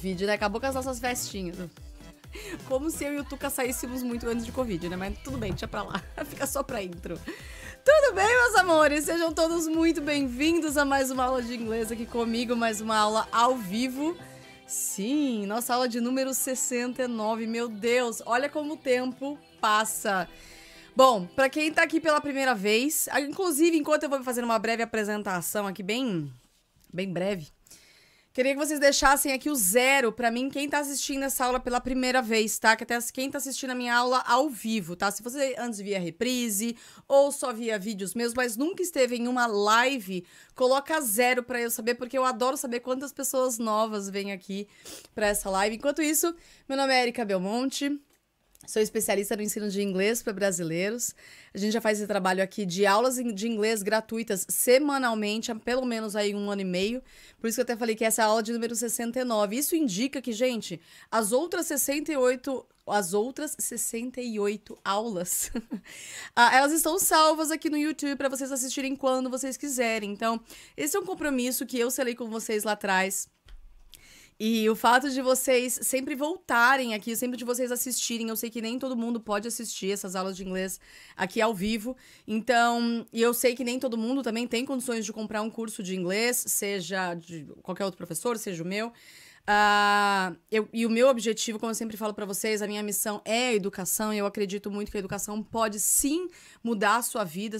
Covid, né? Acabou com as nossas festinhas. Como se eu e o Tuca saíssemos muito antes de Covid, né? Mas tudo bem, deixa pra lá. Fica só pra intro. Tudo bem, meus amores? Sejam todos muito bem-vindos a mais uma aula de inglês aqui comigo, mais uma aula ao vivo. Sim, nossa aula de número 69. Meu Deus, olha como o tempo passa. Bom, para quem tá aqui pela primeira vez, ah, inclusive enquanto eu vou fazer uma breve apresentação aqui bem bem breve, Queria que vocês deixassem aqui o zero para mim, quem tá assistindo essa aula pela primeira vez, tá? Que até quem tá assistindo a minha aula ao vivo, tá? Se você antes via reprise ou só via vídeos meus, mas nunca esteve em uma live, coloca zero para eu saber, porque eu adoro saber quantas pessoas novas vêm aqui para essa live. Enquanto isso, meu nome é Erika Belmonte. Sou especialista no ensino de inglês para brasileiros. A gente já faz esse trabalho aqui de aulas de inglês gratuitas semanalmente, há pelo menos aí um ano e meio. Por isso que eu até falei que essa é a aula de número 69. Isso indica que, gente, as outras 68 as outras 68 aulas. ah, elas estão salvas aqui no YouTube para vocês assistirem quando vocês quiserem. Então, esse é um compromisso que eu selei com vocês lá atrás e o fato de vocês sempre voltarem aqui, sempre de vocês assistirem, eu sei que nem todo mundo pode assistir essas aulas de inglês aqui ao vivo. Então, e eu sei que nem todo mundo também tem condições de comprar um curso de inglês, seja de qualquer outro professor, seja o meu. Uh, eu, e o meu objetivo, como eu sempre falo para vocês, a minha missão é a educação. E eu acredito muito que a educação pode sim mudar a sua vida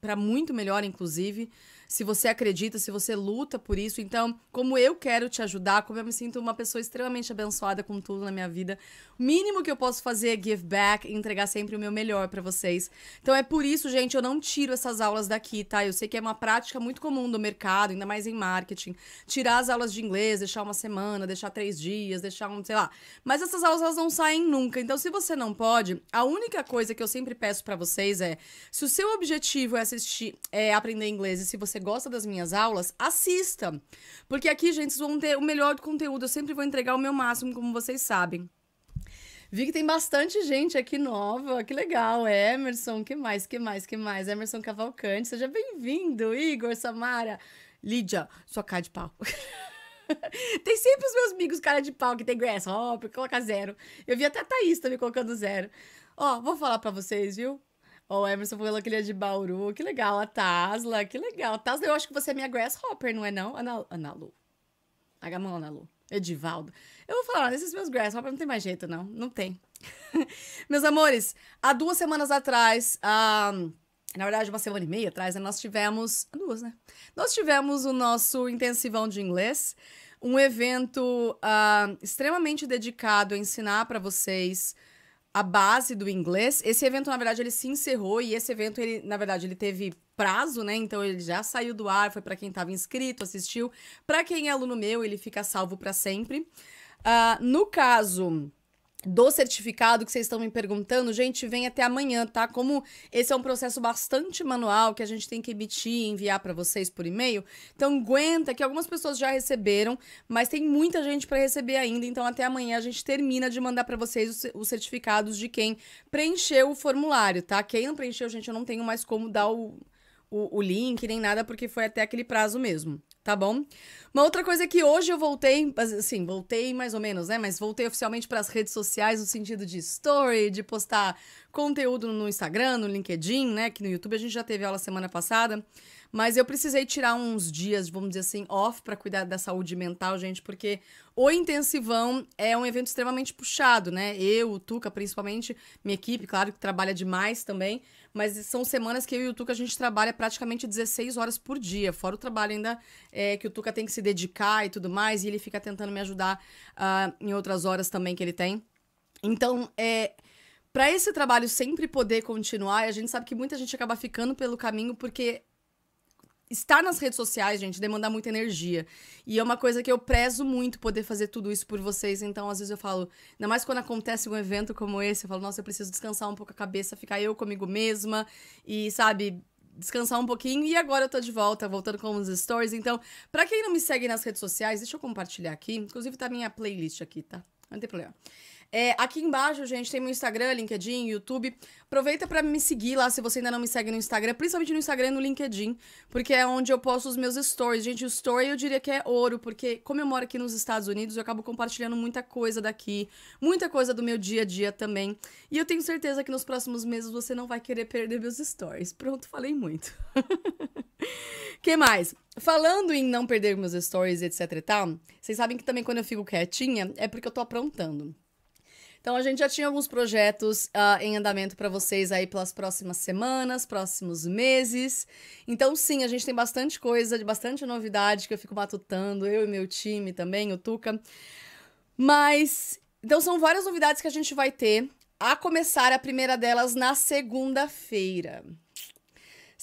para muito melhor, inclusive se você acredita, se você luta por isso. Então, como eu quero te ajudar, como eu me sinto uma pessoa extremamente abençoada com tudo na minha vida, o mínimo que eu posso fazer é give back, entregar sempre o meu melhor para vocês. Então, é por isso, gente, eu não tiro essas aulas daqui, tá? Eu sei que é uma prática muito comum do mercado, ainda mais em marketing, tirar as aulas de inglês, deixar uma semana, deixar três dias, deixar um, sei lá. Mas essas aulas elas não saem nunca. Então, se você não pode, a única coisa que eu sempre peço para vocês é: se o seu objetivo é assistir, é aprender inglês e se você gosta das minhas aulas, assista. Porque aqui, gente, vocês vão ter o melhor do conteúdo. Eu sempre vou entregar o meu máximo, como vocês sabem. Vi que tem bastante gente aqui nova, que legal. É, Emerson, que mais, que mais, que mais? Emerson Cavalcante, seja bem-vindo. Igor, Samara, Lídia, sua cara de pau. tem sempre os meus amigos cara de pau que tem grasshopper, coloca zero. Eu vi até a Thaís também colocando zero. Ó, vou falar para vocês, viu? O Emerson falou que ele é de Bauru. Que legal. A Tasla, que legal. Tasla, eu acho que você é minha grasshopper, não é não? Ana, Ana Lu. Agamão, Ana Lu. Edivaldo. Eu vou falar, nesses meus grasshoppers não tem mais jeito, não. Não tem. meus amores, há duas semanas atrás... Um, ah, na verdade, uma semana e meia atrás, né, nós tivemos. Duas, né? Nós tivemos o nosso intensivão de inglês, um evento uh, extremamente dedicado a ensinar para vocês a base do inglês. Esse evento, na verdade, ele se encerrou e esse evento, ele, na verdade, ele teve prazo, né? Então ele já saiu do ar, foi para quem estava inscrito, assistiu. Para quem é aluno meu, ele fica salvo para sempre. Uh, no caso do certificado que vocês estão me perguntando, gente, vem até amanhã, tá? Como esse é um processo bastante manual que a gente tem que emitir e enviar para vocês por e-mail, então aguenta que algumas pessoas já receberam, mas tem muita gente para receber ainda, então até amanhã a gente termina de mandar para vocês os, certificados de quem preencheu o formulário, tá? Quem não preencheu, gente, eu não tenho mais como dar o, o, o link nem nada porque foi até aquele prazo mesmo tá bom? Uma outra coisa é que hoje eu voltei, assim, voltei mais ou menos, né? Mas voltei oficialmente para as redes sociais no sentido de story, de postar conteúdo no Instagram, no LinkedIn, né? Que no YouTube a gente já teve aula semana passada. Mas eu precisei tirar uns dias, vamos dizer assim, off para cuidar da saúde mental, gente, porque o intensivão é um evento extremamente puxado, né? Eu, o Tuca, principalmente, minha equipe, claro que trabalha demais também, mas são semanas que eu e o Tuca a gente trabalha praticamente 16 horas por dia, fora o trabalho ainda é, que o Tuca tem que se dedicar e tudo mais, e ele fica tentando me ajudar uh, em outras horas também que ele tem. Então, é para esse trabalho sempre poder continuar, a gente sabe que muita gente acaba ficando pelo caminho porque estar nas redes sociais, gente, demanda muita energia. E é uma coisa que eu prezo muito poder fazer tudo isso por vocês. Então, às vezes eu falo, ainda mais quando acontece um evento como esse, eu falo, nossa, eu preciso descansar um pouco a cabeça, ficar eu comigo mesma e, sabe, descansar um pouquinho. E agora eu tô de volta, voltando com os stories. Então, para quem não me segue nas redes sociais, deixa eu compartilhar aqui. Inclusive tá minha playlist aqui, tá? Não tem problema. É, aqui embaixo, gente, tem meu Instagram, LinkedIn, YouTube. Aproveita para me seguir lá se você ainda não me segue no Instagram, principalmente no Instagram e no LinkedIn, porque é onde eu posto os meus stories. Gente, o story eu diria que é ouro, porque como eu moro aqui nos Estados Unidos, eu acabo compartilhando muita coisa daqui, muita coisa do meu dia a dia também. E eu tenho certeza que nos próximos meses você não vai querer perder meus stories. Pronto, falei muito. que mais? Falando em não perder meus stories, etc e tal, vocês sabem que também quando eu fico quietinha é porque eu tô aprontando. Então a gente já tinha alguns projetos uh, em andamento para vocês aí pelas próximas semanas, próximos meses. Então sim, a gente tem bastante coisa, bastante novidade que eu fico matutando, eu e meu time também, o Tuca. Mas então são várias novidades que a gente vai ter, a começar a primeira delas na segunda-feira.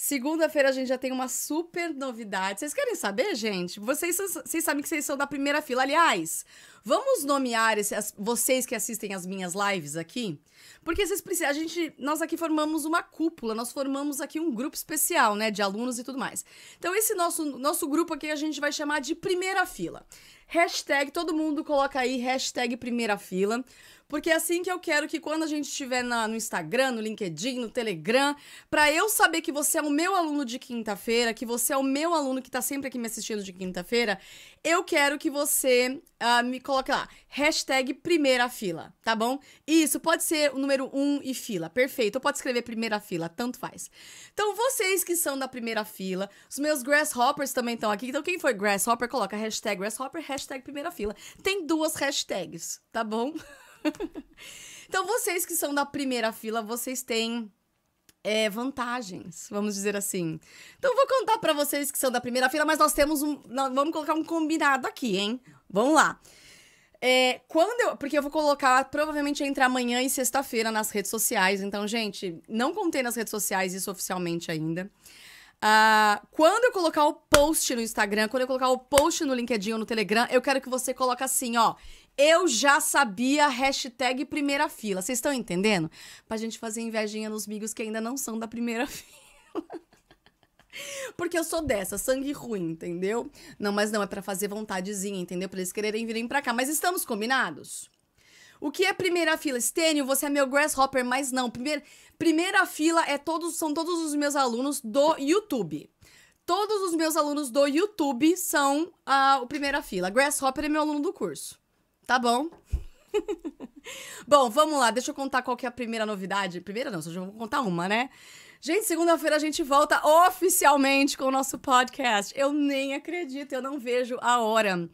Segunda-feira a gente já tem uma super novidade. Vocês querem saber, gente? Vocês, vocês sabem que vocês são da primeira fila. Aliás, vamos nomear vocês que assistem as minhas lives aqui, porque vocês precisam. A gente, nós aqui formamos uma cúpula, nós formamos aqui um grupo especial, né, de alunos e tudo mais. Então esse nosso nosso grupo aqui a gente vai chamar de primeira fila. Hashtag, todo mundo coloca aí, hashtag primeira fila. Porque é assim que eu quero que quando a gente estiver no Instagram, no LinkedIn, no Telegram, para eu saber que você é o meu aluno de quinta-feira, que você é o meu aluno que tá sempre aqui me assistindo de quinta-feira, eu quero que você uh, me coloque lá, hashtag primeira fila, tá bom? Isso, pode ser o número 1 um e fila, perfeito. Ou pode escrever primeira fila, tanto faz. Então, vocês que são da primeira fila, os meus grasshoppers também estão aqui. Então, quem for grasshopper, coloca hashtag grasshopper, hashtag primeira fila. Tem duas hashtags, tá bom? então, vocês que são da primeira fila, vocês têm é, vantagens, vamos dizer assim. Então, vou contar para vocês que são da primeira fila, mas nós temos um. Nós vamos colocar um combinado aqui, hein? Vamos lá. É, quando eu, porque eu vou colocar provavelmente entre amanhã e sexta-feira nas redes sociais. Então, gente, não contei nas redes sociais isso oficialmente ainda. Uh, quando eu colocar o post no Instagram, quando eu colocar o post no LinkedIn ou no Telegram, eu quero que você coloque assim, ó. Eu já sabia hashtag primeira fila. Vocês estão entendendo? Pra gente fazer invejinha nos amigos que ainda não são da primeira fila. Porque eu sou dessa, sangue ruim, entendeu? Não, mas não, é para fazer vontadezinha, entendeu? Pra eles quererem virem pra cá. Mas estamos combinados? O que é primeira fila? Stênio, você é meu grasshopper, mas não. Primeira, primeira fila é todos, são todos os meus alunos do YouTube. Todos os meus alunos do YouTube são a uh, primeira fila. Grasshopper é meu aluno do curso. Tá bom. bom, vamos lá, deixa eu contar qual que é a primeira novidade. Primeira não, só vou contar uma, né? Gente, segunda-feira a gente volta oficialmente com o nosso podcast. Eu nem acredito, eu não vejo a hora.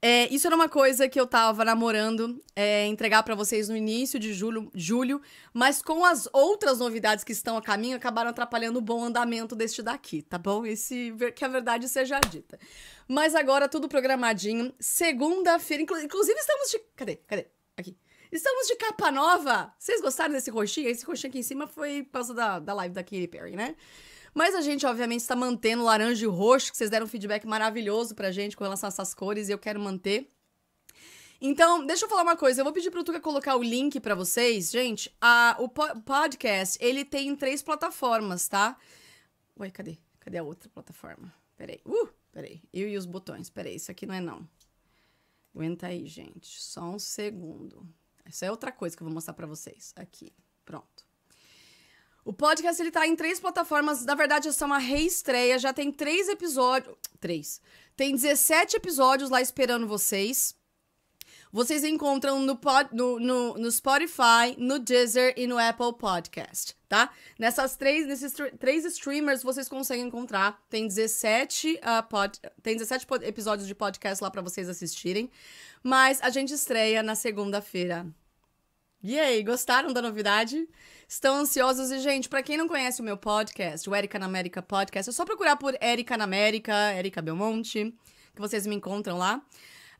É, isso era uma coisa que eu tava namorando é, entregar para vocês no início de julho, julho, mas com as outras novidades que estão a caminho, acabaram atrapalhando o bom andamento deste daqui, tá bom? Esse, que a verdade seja dita. Mas agora tudo programadinho. Segunda-feira, inclu inclusive estamos de. Cadê? Cadê? Aqui. Estamos de capa nova! Vocês gostaram desse roxinho? Esse roxinho aqui em cima foi por causa da, da live da Katy Perry, né? Mas a gente, obviamente, está mantendo laranja e roxo, que vocês deram um feedback maravilhoso pra gente com relação a essas cores e eu quero manter. Então, deixa eu falar uma coisa. Eu vou pedir pro Tuca colocar o link para vocês. Gente, a, o po podcast, ele tem três plataformas, tá? Ué, cadê? Cadê a outra plataforma? Peraí. Uh, peraí. Eu e os botões. Peraí, isso aqui não é não. Aguenta aí, gente. Só um segundo. Isso é outra coisa que eu vou mostrar para vocês. Aqui. Pronto. O podcast ele tá em três plataformas, na verdade essa é uma reestreia, já tem três episódios, três. Tem 17 episódios lá esperando vocês. Vocês encontram no, pod, no, no, no, Spotify, no Deezer e no Apple Podcast, tá? Nessas três, nesses três streamers vocês conseguem encontrar. Tem 17, uh, ah, pod, tem 17 episódios de podcast lá para vocês assistirem. Mas a gente estreia na segunda-feira. E aí, gostaram da novidade? Estão ansiosos? E, gente, para quem não conhece o meu podcast, o Erika na América Podcast, é só procurar por Erika na América, Erika Belmonte, que vocês me encontram lá.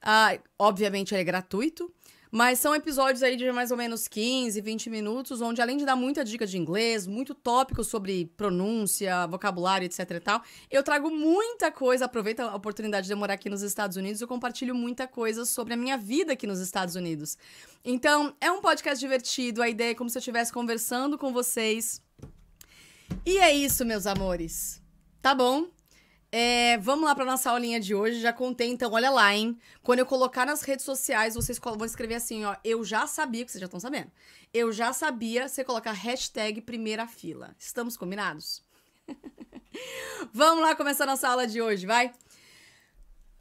Uh, obviamente, ele é gratuito. Mas são episódios aí de mais ou menos 15, 20 minutos, onde além de dar muita dica de inglês, muito tópico sobre pronúncia, vocabulário, etc e tal, eu trago muita coisa, aproveito a oportunidade de morar aqui nos Estados Unidos, eu compartilho muita coisa sobre a minha vida aqui nos Estados Unidos. Então, é um podcast divertido, a ideia é como se eu estivesse conversando com vocês. E é isso, meus amores. Tá bom? É, vamos lá para nossa aulinha de hoje. Já contei, então, olha lá, hein? Quando eu colocar nas redes sociais, vocês vão escrever assim, ó. Eu já sabia, que vocês já estão sabendo. Eu já sabia, você colocar hashtag primeira fila. Estamos combinados? vamos lá começar nossa aula de hoje, vai?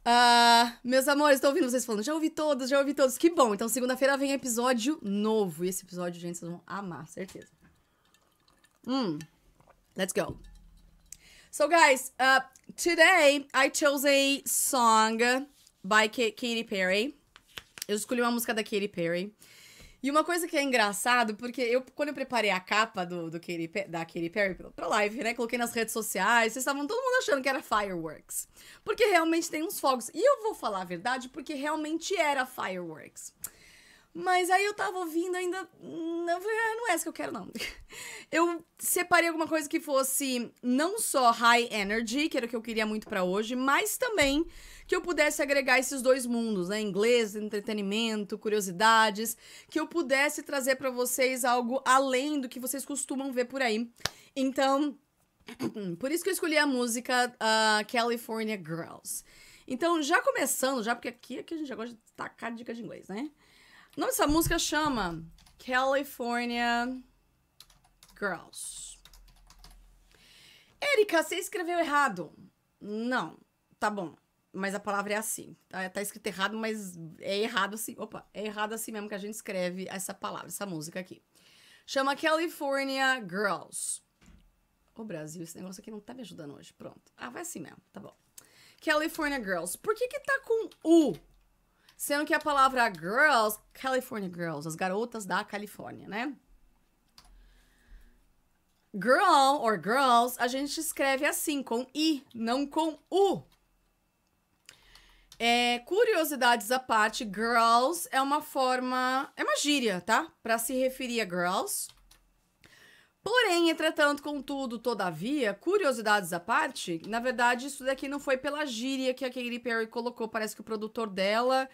Uh, meus amores, estou ouvindo vocês falando. Já ouvi todos, já ouvi todos. Que bom. Então, segunda-feira vem episódio novo. E esse episódio, gente, vocês vão amar, certeza. Hum, let's go. So, guys, uh, today I chose a song by K Katy Perry. Eu escolhi uma música da Katy Perry. E uma coisa que é engraçado, porque eu, quando eu preparei a capa do, do Katy, da Katy Perry pra live, né? Coloquei nas redes sociais, vocês estavam todo mundo achando que era fireworks. Porque realmente tem uns fogos. E eu vou falar a verdade, porque realmente era fireworks. Mas aí eu tava ouvindo ainda. Não, hum, ah, não é essa que eu quero, não. Eu separei alguma coisa que fosse não só high energy, que era o que eu queria muito para hoje, mas também que eu pudesse agregar esses dois mundos, né? Inglês, entretenimento, curiosidades, que eu pudesse trazer para vocês algo além do que vocês costumam ver por aí. Então, por isso que eu escolhi a música uh, California Girls. Então, já começando, já porque aqui, aqui a gente já gosta de tacar dicas de inglês, né? O nome dessa música chama California Girls. Erika, você escreveu errado. Não, tá bom. Mas a palavra é assim. Tá, tá escrito errado, mas é errado assim. Opa, é errado assim mesmo que a gente escreve essa palavra, essa música aqui. Chama California Girls. Ô, Brasil, esse negócio aqui não tá me ajudando hoje. Pronto. Ah, vai assim mesmo. Tá bom. California Girls. Por que que tá com U Sendo que a palavra girls, California girls, as garotas da Califórnia, né? Girl or girls, a gente escreve assim, com i, não com u. É, curiosidades à parte, girls é uma forma, é uma gíria, tá? Para se referir a girls. Porém, entretanto, contudo, todavia, curiosidades à parte, na verdade, isso daqui não foi pela gíria que a Katy Perry colocou. Parece que o produtor dela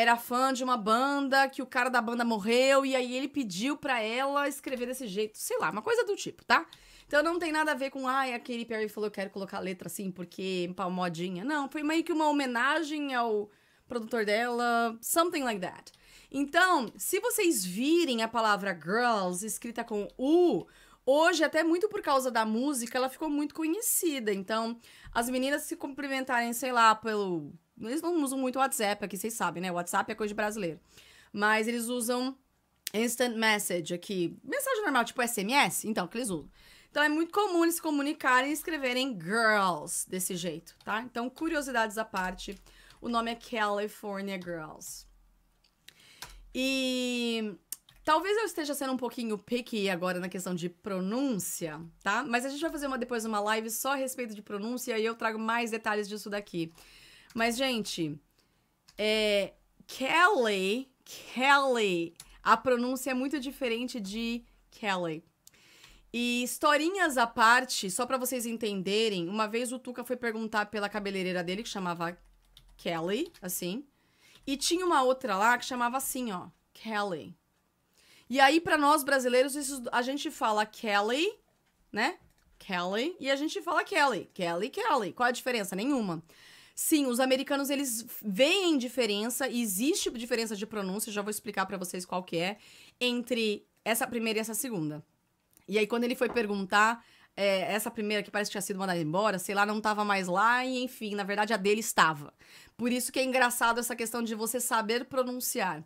era fã de uma banda, que o cara da banda morreu, e aí ele pediu pra ela escrever desse jeito. Sei lá, uma coisa do tipo, tá? Então não tem nada a ver com, ai, a Katy Perry falou, eu quero colocar a letra assim, porque palmodinha. Não, foi meio que uma homenagem ao produtor dela, something like that. Então, se vocês virem a palavra girls escrita com U, hoje, até muito por causa da música, ela ficou muito conhecida. Então, as meninas se cumprimentarem, sei lá, pelo eles não usam muito o WhatsApp aqui, vocês sabem, né? o WhatsApp é coisa de brasileiro. Mas eles usam instant message aqui. Mensagem normal, tipo SMS. Então, que eles usam. Então é muito comum eles se comunicarem e escreverem girls desse jeito, tá? Então, curiosidades à parte, o nome é California Girls. E talvez eu esteja sendo um pouquinho picky agora na questão de pronúncia, tá? Mas a gente vai fazer uma, depois uma live só a respeito de pronúncia e eu trago mais detalhes disso daqui. Mas, gente, é, Kelly, Kelly, a pronúncia é muito diferente de Kelly. E historinhas à parte, só para vocês entenderem, uma vez o Tuca foi perguntar pela cabeleireira dele, que chamava Kelly, assim. E tinha uma outra lá que chamava assim, ó, Kelly. E aí, para nós brasileiros, isso, a gente fala Kelly, né? Kelly. E a gente fala Kelly. Kelly, Kelly. Qual a diferença? Nenhuma. Sim, os americanos eles veem diferença, existe tipo, diferença de pronúncia, já vou explicar para vocês qual que é, entre essa primeira e essa segunda. E aí quando ele foi perguntar, é, essa primeira que parece que tinha sido mandada embora, sei lá, não estava mais lá e enfim, na verdade a dele estava. Por isso que é engraçado essa questão de você saber pronunciar.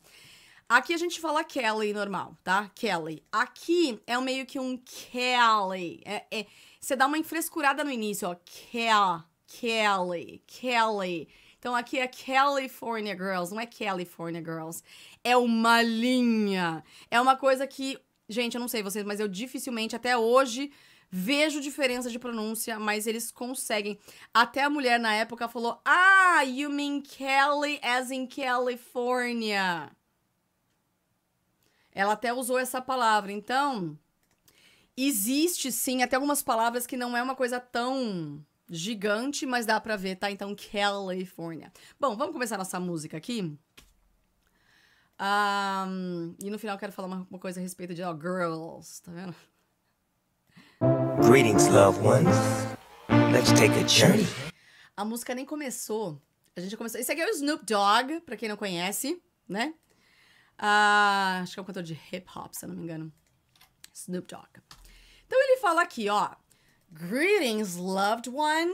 Aqui a gente fala Kelly normal, tá? Kelly. Aqui é meio que um Kelly. É, é, você dá uma enfrescurada no início, ó. Kelly. Kelly. Kelly. Então aqui é California Girls, não é California Girls. É uma linha. É uma coisa que, gente, eu não sei vocês, mas eu dificilmente até hoje vejo diferença de pronúncia, mas eles conseguem. Até a mulher na época falou: "Ah, you mean Kelly as in California". Ela até usou essa palavra. Então, existe sim até algumas palavras que não é uma coisa tão gigante, mas dá pra ver, tá? Então, California. Bom, vamos começar nossa música aqui. Um, e no final quero falar uma, uma coisa a respeito de ó, Girls, tá vendo? Greetings, loved ones. Let's take a journey. A música nem começou. A gente começou. Esse aqui é o Snoop Dogg, pra quem não conhece, né? Uh, acho que é um cantor de hip hop, se eu não me engano. Snoop Dogg. Então ele fala aqui, ó. Greetings, loved one.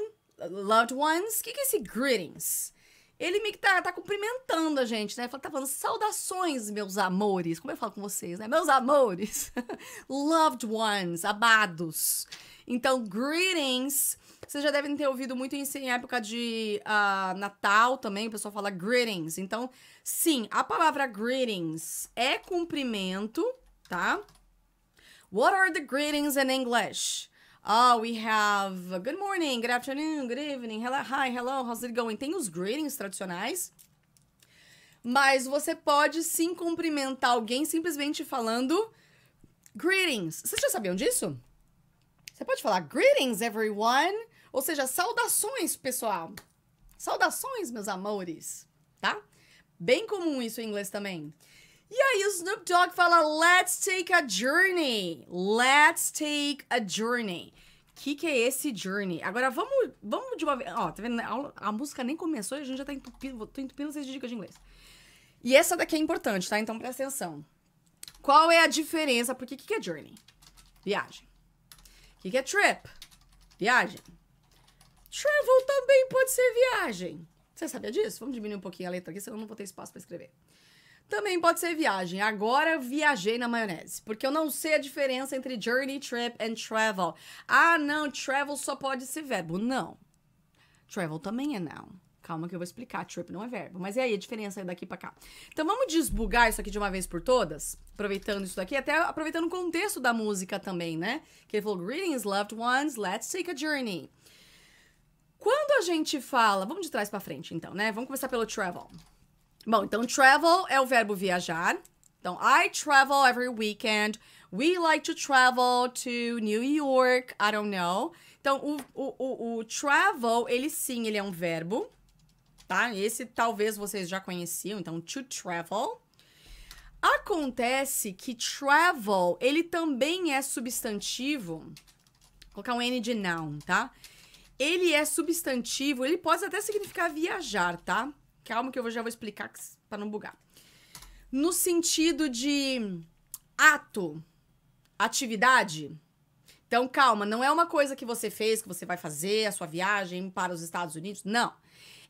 Loved ones. O que, que é esse greetings? Ele meio que tá, tá cumprimentando a gente, né? Tá falando saudações, meus amores. Como eu falo com vocês, né? Meus amores. Loved ones, abados. Então, greetings. Vocês já devem ter ouvido muito isso em época de uh, Natal também. O pessoal fala greetings. Então, sim, a palavra greetings é cumprimento, tá? What are the greetings in English? Oh, we have uh, good morning, good afternoon, good evening, hello, hi, hello, how's it going? Tem os greetings tradicionais, mas você pode sim cumprimentar alguém simplesmente falando greetings. Vocês já sabiam disso? Você pode falar greetings, everyone, ou seja, saudações, pessoal. Saudações, meus amores, tá? Bem comum isso em inglês também. E aí o Snoop Dogg fala, let's take a journey. Let's take a journey que, que é esse Journey? Agora vamos, vamos de uma vez. Ó, tá vendo? A, a, música nem começou e a gente já tá entupindo, tô entupindo vocês de dicas de inglês. E essa daqui é importante, tá? Então presta atenção. Qual é a diferença? Porque o que, que é Journey? Viagem. O que, que é Trip? Viagem. Travel também pode ser viagem. Você sabia disso? Vamos diminuir um pouquinho a letra aqui, senão eu não vou ter espaço para escrever. Também pode ser viagem. Agora viajei na maionese, porque eu não sei a diferença entre journey, trip and travel. Ah, não, travel só pode ser verbo. Não. Travel também é não. Calma que eu vou explicar. Trip não é verbo. Mas e aí, a diferença é daqui para cá? Então vamos desbugar isso aqui de uma vez por todas? Aproveitando isso daqui, até aproveitando o contexto da música também, né? Que ele falou: Greetings, loved ones, let's take a journey. Quando a gente fala. Vamos de trás para frente, então, né? Vamos começar pelo travel. Bom, então travel é o verbo viajar. Então, I travel every weekend. We like to travel to New York. I don't know. Então, o, o, o, o travel, ele sim, ele é um verbo. Tá? Esse talvez vocês já conheciam. Então, to travel. Acontece que travel, ele também é substantivo. Vou colocar um N de noun, tá? Ele é substantivo, ele pode até significar viajar, tá? Calma que eu já vou explicar para não bugar. No sentido de ato, atividade. Então, calma, não é uma coisa que você fez, que você vai fazer a sua viagem para os Estados Unidos. Não.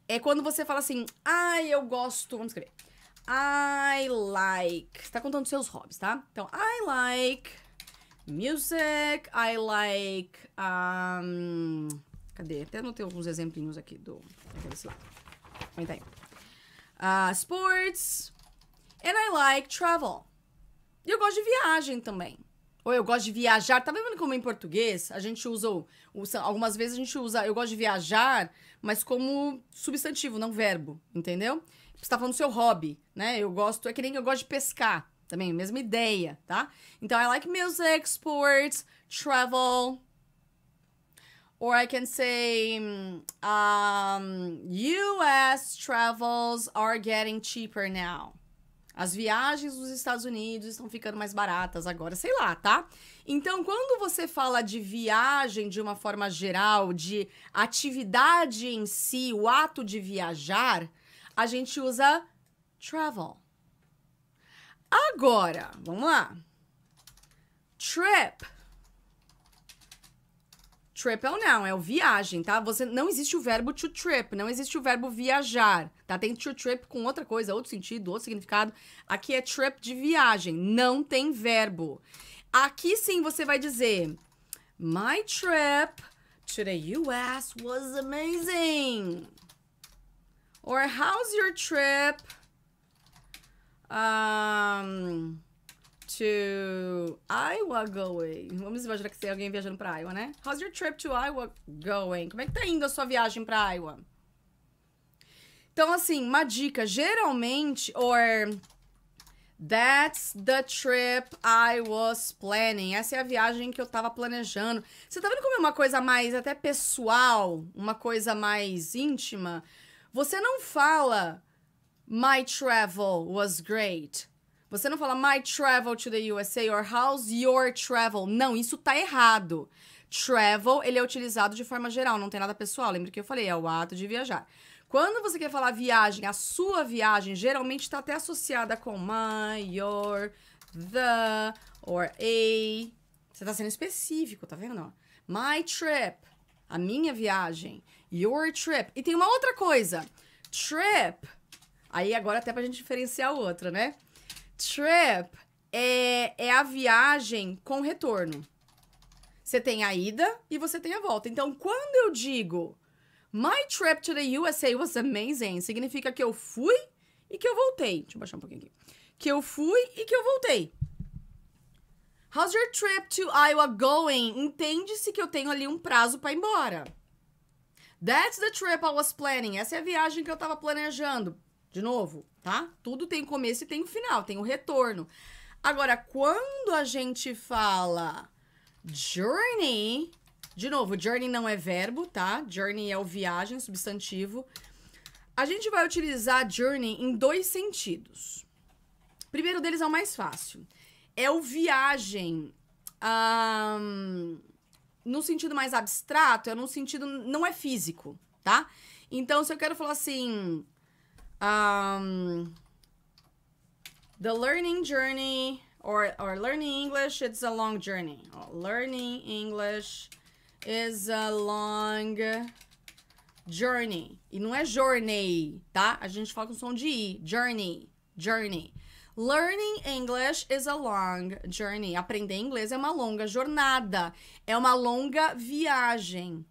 É quando você fala assim, ai, eu gosto. Vamos escrever. I like. Você tá contando seus hobbies, tá? Então, I like music, I like. Um, cadê? Até não tem alguns exemplinhos aqui do. Desse lado. Aguenta aí uh, sports, and I like travel. E eu gosto de viagem também. Ou eu gosto de viajar. Tá vendo como em português a gente usa. algumas vezes a gente usa eu gosto de viajar, mas como substantivo, não verbo. Entendeu? Você tá falando do seu hobby, né? Eu gosto. É que nem eu gosto de pescar também, mesma ideia, tá? Então, I like music, sports, travel or I can say um, US travels are getting cheaper now. As viagens dos Estados Unidos estão ficando mais baratas agora, sei lá, tá? Então, quando você fala de viagem de uma forma geral, de atividade em si, o ato de viajar, a gente usa travel. Agora, vamos lá. Trip Trip é o não, é o viagem, tá? Você não existe o verbo to trip, não existe o verbo viajar, tá? Tem to trip com outra coisa, outro sentido, outro significado. Aqui é trip de viagem, não tem verbo. Aqui sim você vai dizer My trip to the US was amazing. Or how's your trip? Um to Iowa going? Vamos imaginar que tem alguém viajando para Iowa, né? How's your trip to Iowa going? Como é que tá indo a sua viagem para Iowa? Então, assim, uma dica, geralmente, or that's the trip I was planning. Essa é a viagem que eu tava planejando. Você tá vendo como é uma coisa mais até pessoal, uma coisa mais íntima? Você não fala My travel was great. Você não fala my travel to the USA or how's your travel. Não, isso tá errado. Travel, ele é utilizado de forma geral, não tem nada pessoal. Lembra que eu falei, é o ato de viajar. Quando você quer falar viagem, a sua viagem geralmente está até associada com my, your, the, or a. Você está sendo específico, tá vendo? My trip, a minha viagem. Your trip. E tem uma outra coisa. Trip. Aí agora até pra gente diferenciar o outro, né? Trip é, é a viagem com retorno. Você tem a ida e você tem a volta. Então, quando eu digo My trip to the USA was amazing, significa que eu fui e que eu voltei. Deixa eu baixar um pouquinho aqui. Que eu fui e que eu voltei. How's your trip to Iowa going? Entende-se que eu tenho ali um prazo para ir embora. That's the trip I was planning. Essa é a viagem que eu estava planejando. De novo, tá? Tudo tem começo e tem final, tem o retorno. Agora, quando a gente fala journey, de novo, journey não é verbo, tá? Journey é o viagem, substantivo. A gente vai utilizar journey em dois sentidos. O primeiro deles é o mais fácil. É o viagem. Um, no sentido mais abstrato, é num sentido. não é físico, tá? Então, se eu quero falar assim um, the learning journey or, or learning English, it's a long journey. Learning English is a long journey. E não é journey, tá? A gente fala com som de i. Journey, journey. Learning English is a long journey. Aprender inglês é uma longa jornada, é uma longa viagem.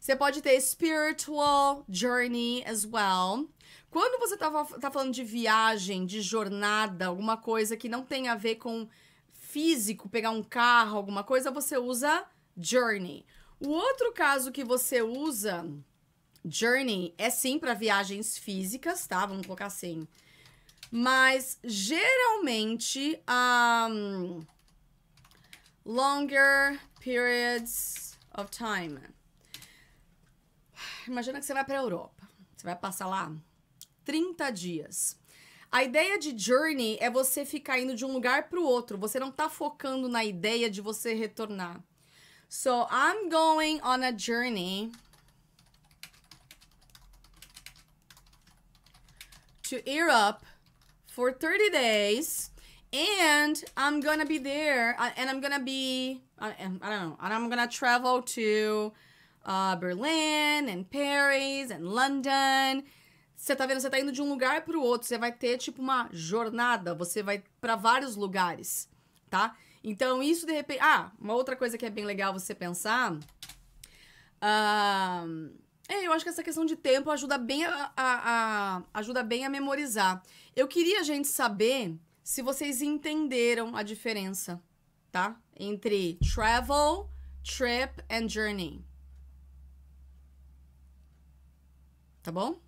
Você pode ter spiritual journey as well. Quando você tava, tá, tá falando de viagem, de jornada, alguma coisa que não tem a ver com físico, pegar um carro, alguma coisa, você usa journey. O outro caso que você usa journey é sim para viagens físicas, tá? Vamos colocar assim. Mas geralmente um, longer periods of time. Imagina que você vai para a Europa. Você vai passar lá 30 dias. A ideia de journey é você ficar indo de um lugar para o outro. Você não está focando na ideia de você retornar. So, I'm going on a journey to Europe for 30 days and I'm going to be there uh, and I'm going to be uh, I, don't know, and I'm going to travel to uh, Berlin and Paris and London você tá vendo, você tá indo de um lugar para o outro, você vai ter tipo uma jornada, você vai para vários lugares, tá? Então, isso de repente. Ah, uma outra coisa que é bem legal você pensar. Uh... É, eu acho que essa questão de tempo ajuda bem a, a, a, ajuda bem a memorizar. Eu queria, gente, saber se vocês entenderam a diferença, tá? Entre travel, trip and journey. Tá bom?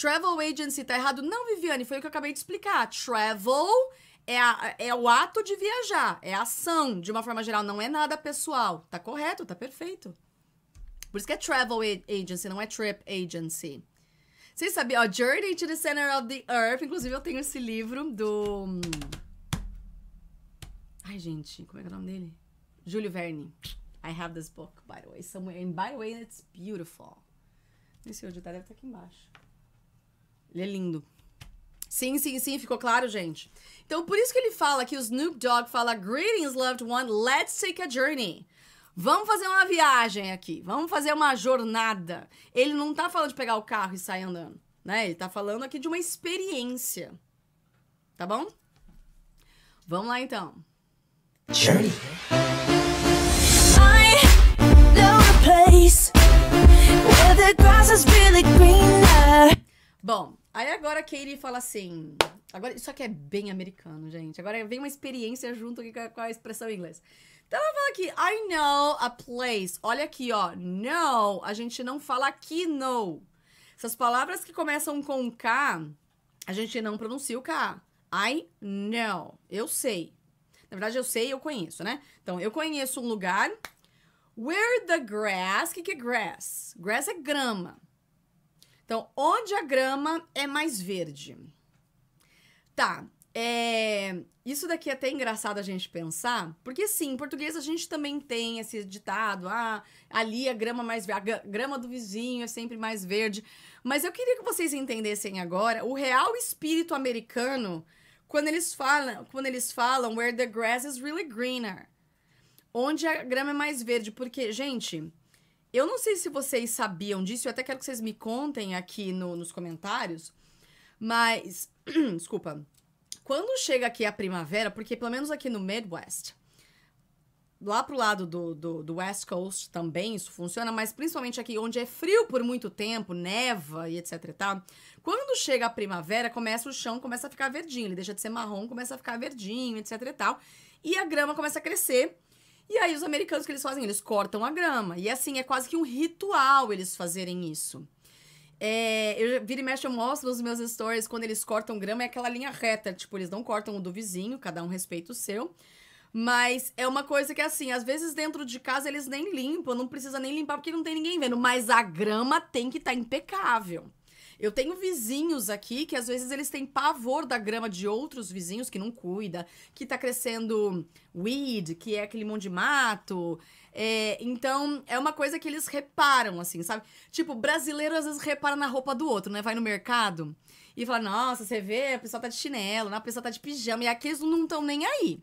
Travel agency tá errado? Não, Viviane, foi o que eu acabei de explicar. Travel é, a, é o ato de viajar, é a ação, de uma forma geral, não é nada pessoal. Tá correto, tá perfeito. Por isso que é travel agency, não é trip agency. Vocês sabiam? Ó, Journey to the Center of the Earth. Inclusive, eu tenho esse livro do. Ai, gente, como é que é o nome dele? Júlio Verne. I have this book, by the way, somewhere. And by the way, it's beautiful. Esse onde tá, deve estar tá aqui embaixo. Ele é lindo. Sim, sim, sim, ficou claro, gente? Então, por isso que ele fala que o Snoop Dogg fala: Greetings, loved one, let's take a journey. Vamos fazer uma viagem aqui, vamos fazer uma jornada. Ele não tá falando de pegar o carro e sair andando, né? Ele tá falando aqui de uma experiência. Tá bom? Vamos lá então. Journey. I know a place where the grass is really greener. Bom, Aí agora a Katie fala assim. Agora, isso aqui é bem americano, gente. Agora vem uma experiência junto aqui com a expressão em inglês. Então ela fala aqui, I know a place. Olha aqui, ó. No, a gente não fala aqui no. Essas palavras que começam com K, a gente não pronuncia o K. I know. Eu sei. Na verdade, eu sei, eu conheço, né? Então, eu conheço um lugar. Where the grass. O que, que é grass? Grass é grama. Então, onde a grama é mais verde? Tá. É, isso daqui é até engraçado a gente pensar, porque sim, em português a gente também tem esse ditado: ah, ali a grama mais verde, a grama do vizinho é sempre mais verde. Mas eu queria que vocês entendessem agora o real espírito americano quando eles falam, quando eles falam where the grass is really greener. Onde a grama é mais verde, porque gente, eu não sei se vocês sabiam disso, eu até quero que vocês me contem aqui no, nos comentários, mas. desculpa. Quando chega aqui a primavera, porque pelo menos aqui no Midwest, lá pro lado do, do, do, West Coast também isso funciona, mas principalmente aqui onde é frio por muito tempo, neva e etc e tal. Quando chega a primavera, começa o chão, começa a ficar verdinho, ele deixa de ser marrom, começa a ficar verdinho, etc e tal. E a grama começa a crescer e aí os americanos o que eles fazem, eles cortam a grama. E assim, é quase que um ritual eles fazerem isso. É, eu vira e mexe, eu mostro nos meus stories quando eles cortam grama, é aquela linha reta, tipo, eles não cortam o do vizinho, cada um respeita o seu. Mas é uma coisa que, assim, às vezes dentro de casa eles nem limpam, não precisa nem limpar porque não tem ninguém vendo. Mas a grama tem que estar tá impecável. Eu tenho vizinhos aqui que às vezes eles têm pavor da grama de outros vizinhos que não cuida, que tá crescendo weed, que é aquele monte de mato. É, então, é uma coisa que eles reparam, assim, sabe? Tipo, brasileiro às vezes repara na roupa do outro, né? Vai no mercado e fala: Nossa, você vê, a pessoa tá de chinelo, né? a pessoa tá de pijama. E aqui eles não estão nem aí.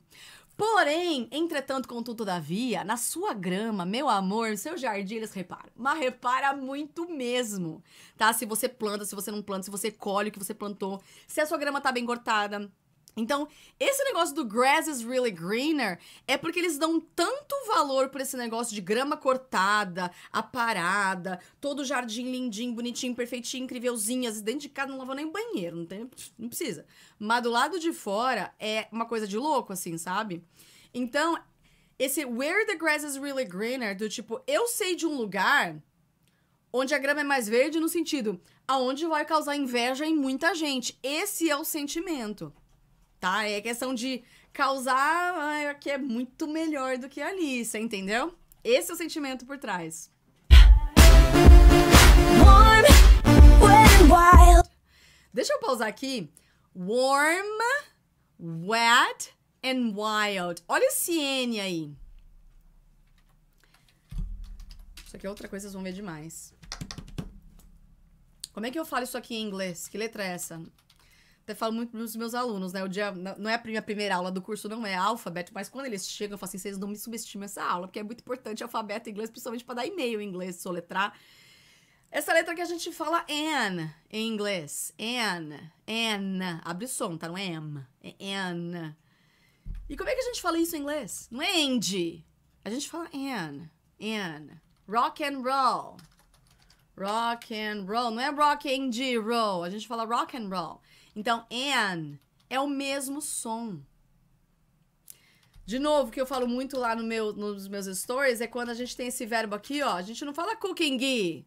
Porém, entretanto, contudo, todavia, na sua grama, meu amor, no seu jardim, eles reparam. Mas repara muito mesmo, tá? Se você planta, se você não planta, se você colhe o que você plantou, se a sua grama tá bem cortada, então, esse negócio do grass is really greener é porque eles dão tanto valor para esse negócio de grama cortada, aparada, todo jardim lindinho, bonitinho, perfeitinho, incrívelzinho, às vezes dentro de casa não lavou nem banheiro, não, tem, não precisa. Mas do lado de fora é uma coisa de louco, assim, sabe? Então, esse where the grass is really greener, do tipo, eu sei de um lugar onde a grama é mais verde no sentido aonde vai causar inveja em muita gente. Esse é o sentimento tá? É questão de causar que é muito melhor do que ali, você entendeu? Esse é o sentimento por trás. Warm, wet and wild. Deixa eu pausar aqui. Warm, wet and wild. Olha esse N aí. Isso aqui é outra coisa, vocês vão ver demais. Como é que eu falo isso aqui em inglês? Que letra é essa? até falo muito pros meus alunos, né? O dia, não é a minha primeira aula do curso, não é alfabeto, mas quando eles chegam, eu falo assim, vocês não me subestimem essa aula, porque é muito importante alfabeto em inglês, principalmente para dar e-mail em inglês, soletrar. Essa letra que a gente fala an em inglês. An, an. Abre o som, tá? Não é am, é an. E como é que a gente fala isso em inglês? Não é end. A gente fala an, an. Rock and roll. Rock and roll. Não é rock and roll. A gente fala rock and roll. Então, an é o mesmo som. De novo, que eu falo muito lá no meu, nos meus stories, é quando a gente tem esse verbo aqui, ó. A gente não fala cooking.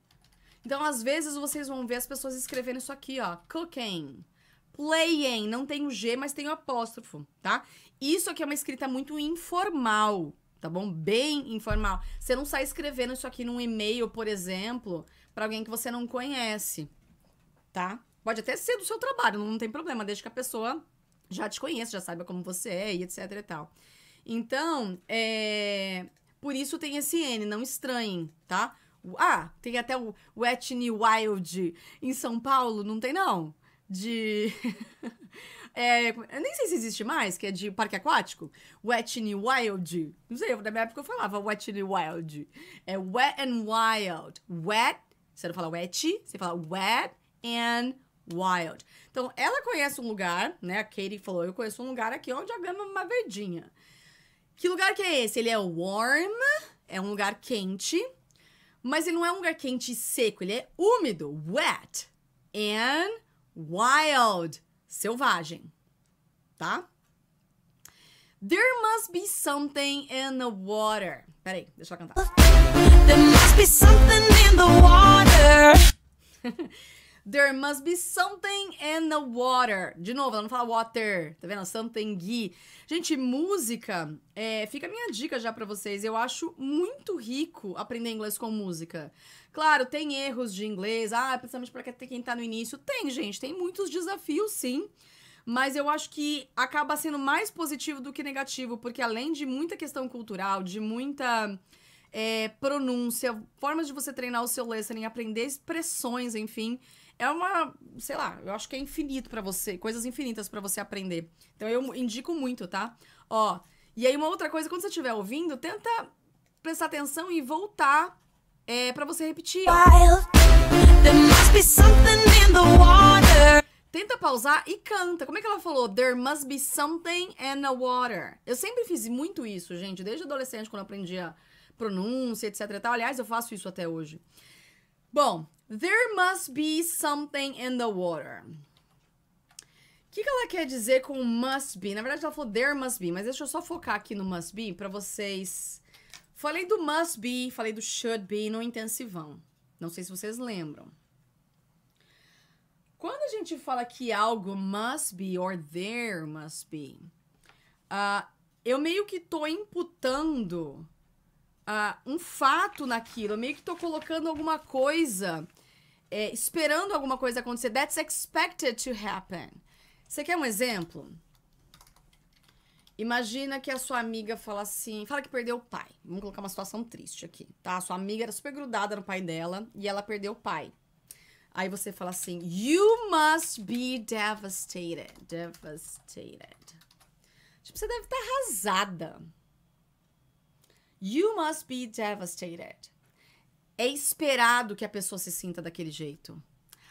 Então, às vezes, vocês vão ver as pessoas escrevendo isso aqui, ó. Cooking. Playing. Não tem o G, mas tem o apóstrofo, tá? Isso aqui é uma escrita muito informal, tá bom? Bem informal. Você não sai escrevendo isso aqui num e-mail, por exemplo, para alguém que você não conhece, tá? Pode até ser do seu trabalho, não tem problema, desde que a pessoa já te conheça, já saiba como você é e etc e tal. Então, é... por isso tem esse N, não estranhem, tá? Ah, tem até o, o Etni Wild em São Paulo, não tem não? De. é, eu nem sei se existe mais, que é de parque aquático. Wetny Wild. Não sei, na minha época eu falava Wetny Wild. É wet and wild. Wet, você não fala wet, você fala wet and Wild. Então, ela conhece um lugar, né? A Katie falou: eu conheço um lugar aqui onde a grama é uma verdinha. Que lugar que é esse? Ele é warm, é um lugar quente, mas ele não é um lugar quente e seco, ele é úmido, wet and wild, selvagem, tá? There must be something in the water. Peraí, deixa eu cantar. There must be something in the water. There must be something in the water. De novo, ela não fala water, tá vendo? Something gui. Gente, música, é, fica a minha dica já para vocês. Eu acho muito rico aprender inglês com música. Claro, tem erros de inglês, ah, principalmente para quem tá no início. Tem, gente, tem muitos desafios, sim. Mas eu acho que acaba sendo mais positivo do que negativo, porque além de muita questão cultural, de muita é, pronúncia, formas de você treinar o seu listening, aprender expressões, enfim é uma, sei lá, eu acho que é infinito para você, coisas infinitas para você aprender. Então eu indico muito, tá? Ó, e aí uma outra coisa, quando você estiver ouvindo, tenta prestar atenção e voltar é, para você repetir. Tenta pausar e canta. Como é que ela falou? There must be something in the water. Eu sempre fiz muito isso, gente, desde adolescente, quando eu aprendia pronúncia, etc. E tal. Aliás, eu faço isso até hoje. Bom, There must be something in the water. O que, que, ela quer dizer com must be? Na verdade, ela falou there must be, mas deixa eu só focar aqui no must be para vocês. Falei do must be, falei do should be no intensivão. Não sei se vocês lembram. Quando a gente fala que algo must be or there must be, uh, eu meio que tô imputando uh, um fato naquilo, eu meio que tô colocando alguma coisa é, esperando alguma coisa acontecer. That's expected to happen. Você quer um exemplo? Imagina que a sua amiga fala assim, fala que perdeu o pai. Vamos colocar uma situação triste aqui, tá? A sua amiga era super grudada no pai dela e ela perdeu o pai. Aí você fala assim: You must be devastated. Devastated. Tipo, você deve estar arrasada. You must be devastated é esperado que a pessoa se sinta daquele jeito.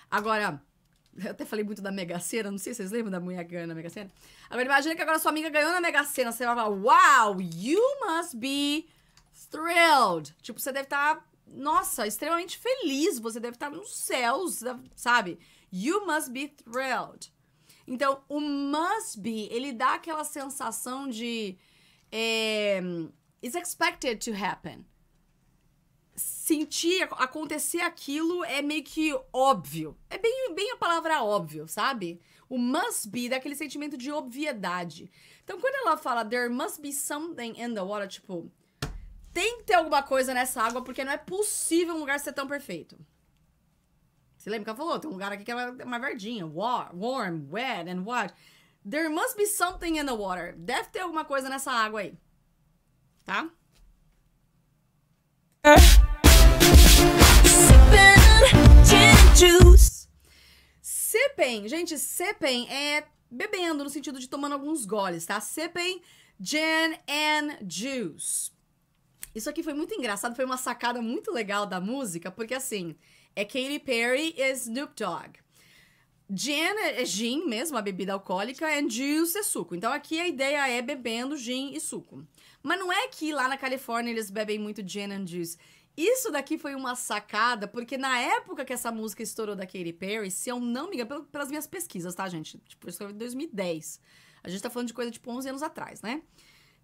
Agora, eu até falei muito da Mega Sena, não sei se vocês lembram da mulher que ganhou na Mega Sena. Agora, imagina que agora sua amiga ganhou na Mega Sena. Você vai falar, wow, you must be thrilled. Tipo, você deve estar, tá, nossa, extremamente feliz. Você deve estar tá nos céus, sabe? You must be thrilled. Então, o must be, ele dá aquela sensação de... É, eh, it's expected to happen sentir acontecer aquilo é meio que óbvio. É bem, bem a palavra óbvio, sabe? O must be dá aquele sentimento de obviedade. Então, quando ela fala there must be something in the water, tipo, tem que ter alguma coisa nessa água, porque não é possível um lugar ser tão perfeito. Você lembra que ela falou? Tem um lugar aqui que é uma verdinha. warm, wet and what? There must be something in the water. Deve ter alguma coisa nessa água aí. Tá? É. juice. Sepem, gente, sepem é bebendo no sentido de tomando alguns goles, tá? Sepem gin and juice. Isso aqui foi muito engraçado, foi uma sacada muito legal da música, porque assim, é Katy Perry e Snoop Dogg. Gin é, é gin mesmo, a bebida alcoólica, and juice é suco. Então aqui a ideia é bebendo gin e suco. Mas não é que lá na Califórnia eles bebem muito gin and juice. Isso daqui foi uma sacada, porque na época que essa música estourou da Katy Perry, se eu não me engano, pelas minhas pesquisas, tá, gente? Tipo, isso foi em 2010. A gente tá falando de coisa tipo 11 anos atrás, né?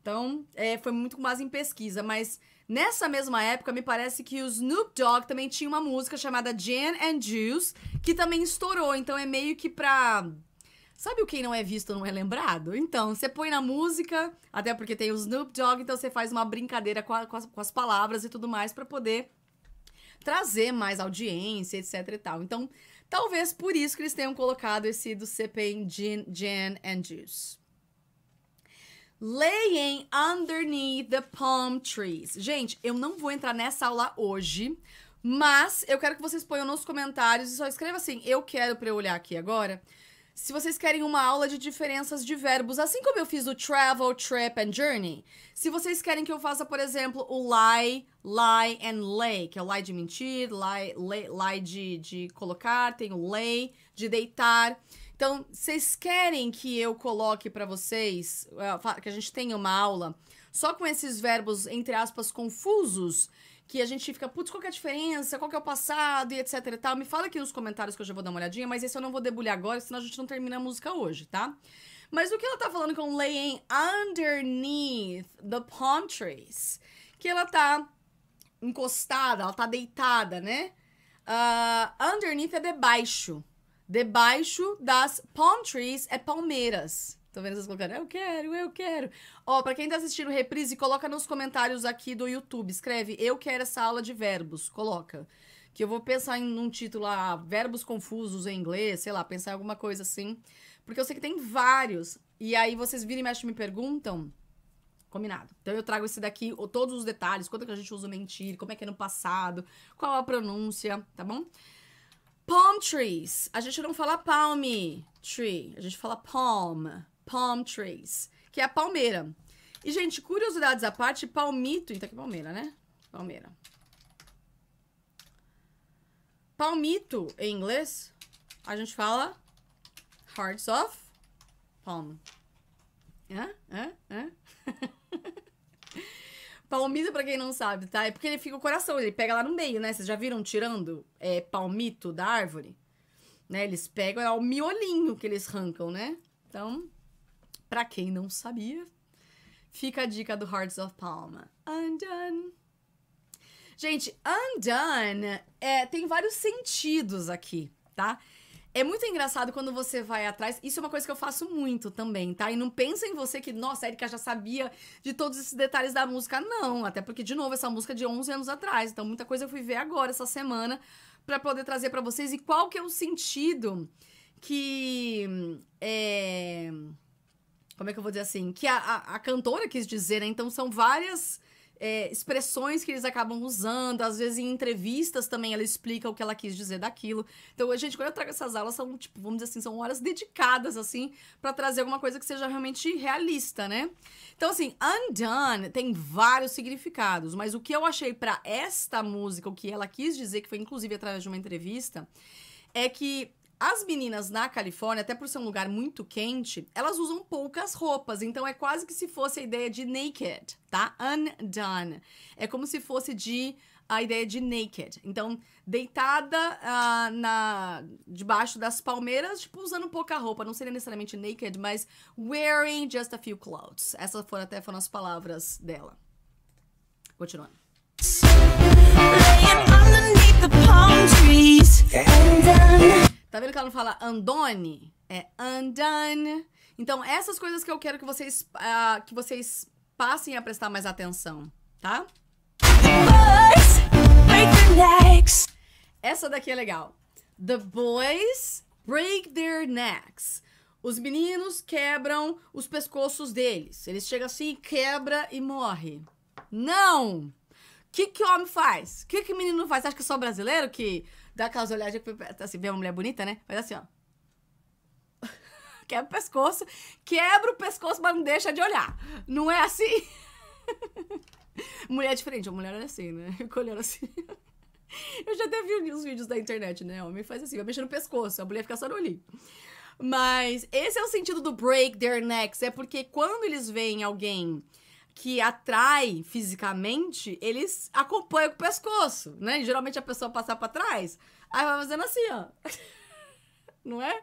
Então, é, foi muito com base em pesquisa, mas nessa mesma época, me parece que o Snoop Dogg também tinha uma música chamada Jan and Juice, que também estourou. Então, é meio que pra Sabe o que não é visto não é lembrado? Então, você põe na música, até porque tem o Snoop Dogg, então você faz uma brincadeira com, a, com, as, com as, palavras e tudo mais para poder trazer mais audiência, etc e tal. Então, talvez por isso que eles tenham colocado esse do CP em Gin, Gin and Juice. Laying Underneath the Palm Trees. Gente, eu não vou entrar nessa aula hoje, mas eu quero que vocês ponham nos comentários e só escreva assim, eu quero para eu olhar aqui agora se vocês querem uma aula de diferenças de verbos, assim como eu fiz o travel, trip and journey, se vocês querem que eu faça, por exemplo, o lie, lie and lay, que é o lie de mentir, lie, lay, lie de, de colocar, tem o lay de deitar. Então, vocês querem que eu coloque para vocês, eh, que a gente tenha uma aula só com esses verbos, entre aspas, confusos? que a gente fica, putz, qual que é a diferença, qual que é o passado e etc e tal. Me fala aqui nos comentários que eu já vou dar uma olhadinha, mas esse eu não vou debulhar agora, senão a gente não termina a música hoje, tá? Mas o que ela tá falando com é laying underneath the palm trees? Que ela tá encostada, ela tá deitada, né? Uh, underneath é debaixo. Debaixo das palm trees é palmeiras. Tô vendo vocês colocando, eu quero, eu quero. Ó, pra quem tá assistindo reprise, coloca nos comentários aqui do YouTube. Escreve, eu quero essa aula de verbos. Coloca. Que eu vou pensar em um título lá, ah, verbos confusos em inglês, sei lá, pensar em alguma coisa assim. Porque eu sei que tem vários. E aí vocês viram e mexem me perguntam. Combinado. Então eu trago esse daqui, todos os detalhes, quanto que a gente usa mentir, como é que é no passado, qual a pronúncia, tá bom? Palm trees. A gente não fala palm tree, a gente fala palm palm trees, que é a palmeira. E, gente, curiosidades à parte, palmito... Então, que palmeira, né? Palmeira. Palmito, em inglês, a gente fala hearts of palm. Hã? Hã? Hã? palmito, pra quem não sabe, tá? É porque ele fica o coração, ele pega lá no meio, né? Vocês já viram tirando é, palmito da árvore? Né? Eles pegam, é o miolinho que eles arrancam, né? Então, para quem não sabia, fica a dica do Hearts of Palma. Undone. Gente, undone é, tem vários sentidos aqui, tá? É muito engraçado quando você vai atrás. Isso é uma coisa que eu faço muito também, tá? E não pensa em você que, nossa, a Erika já sabia de todos esses detalhes da música. Não, até porque, de novo, essa música é de 11 anos atrás. Então, muita coisa eu fui ver agora, essa semana, para poder trazer para vocês. E qual que é o sentido que... Hum, é como é que eu vou dizer assim? Que a, a, a cantora quis dizer, né? Então são várias. É, expressões que eles acabam usando, às vezes em entrevistas também ela explica o que ela quis dizer daquilo. Então, a gente, quando eu trago essas aulas, são, tipo, vamos dizer assim, são horas dedicadas, assim, para trazer alguma coisa que seja realmente realista, né? Então, assim, Undone tem vários significados, mas o que eu achei para esta música, o que ela quis dizer, que foi inclusive através de uma entrevista, é que as meninas na Califórnia, até por ser um lugar muito quente, elas usam poucas roupas, então é quase que se fosse a ideia de naked, tá? Undone. É como se fosse de a ideia de naked. Então, deitada uh, na debaixo das palmeiras, tipo, usando pouca roupa. Não seria necessariamente naked, mas wearing just a few clothes. Essas foram até foram as palavras dela. Continuando. Laying underneath the palm trees, undone. É. Tá vendo que ela não fala andone? É undone. Então, essas coisas que eu quero que vocês, uh, que vocês passem a prestar mais atenção, tá? Boys, break their necks. Essa daqui é legal. The boys break their necks. Os meninos quebram os pescoços deles. Eles chegam assim, quebra e morre. Não! O que, que homem faz? O que, que menino faz? Acho que é só brasileiro que dá aquelas que assim, vê uma mulher bonita, né? faz assim, ó. Quebra o pescoço, quebra o pescoço, mas não deixa de olhar. Não é assim? mulher é diferente, a mulher olha assim, né? Fica olhando assim. Eu já até vi uns vídeos da internet, né? O homem faz assim, vai mexendo no pescoço, a mulher fica só no olhinho. Mas esse é o sentido do break their necks, é porque quando eles veem alguém que atrai fisicamente, eles acompanham com o pescoço, né? geralmente a pessoa passar para trás, aí vai fazendo assim, ó. Não é?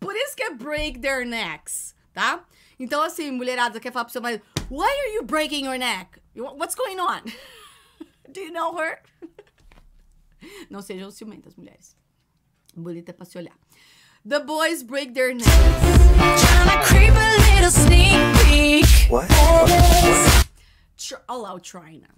Por isso que é break their necks, tá? Então, assim, mulherada quer falar pro seu marido, why are you breaking your neck? What's going on? Do you know her? Não sejam ciumentas, mulheres. Bonita é pra se olhar. The Boys Break Their Necks. What? peek. What? Olha lá o Trina.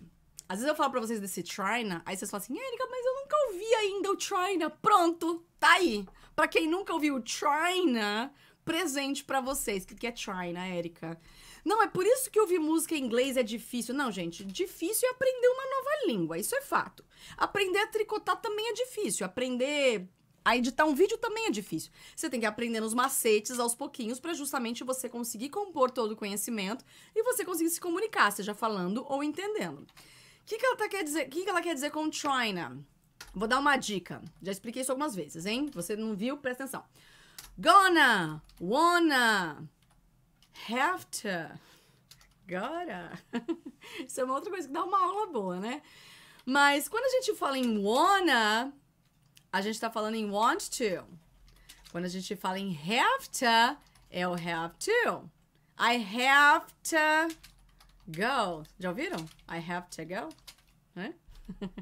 Às vezes eu falo pra vocês desse Trina, aí vocês falam assim, Erika, mas eu nunca ouvi ainda o Trina. Pronto, tá aí. Pra quem nunca ouviu o Trina, presente pra vocês. O que, que é Trina, Erika? Não, é por isso que ouvir música em inglês é difícil. Não, gente, difícil é aprender uma nova língua, isso é fato. Aprender a tricotar também é difícil. Aprender a editar um vídeo também é difícil. Você tem que aprender nos macetes aos pouquinhos para justamente você conseguir compor todo o conhecimento e você conseguir se comunicar, seja falando ou entendendo. O que, que ela tá quer dizer? O que, que ela quer dizer com China? Vou dar uma dica. Já expliquei isso algumas vezes, hein? Você não viu? Presta atenção. Gonna, wanna, have to. Agora. isso é uma outra coisa que dá uma aula boa, né? Mas quando a gente fala em wanna, a gente está falando em want to. Quando a gente fala em have to, é o have to. I have to go. Já ouviram? I have to go.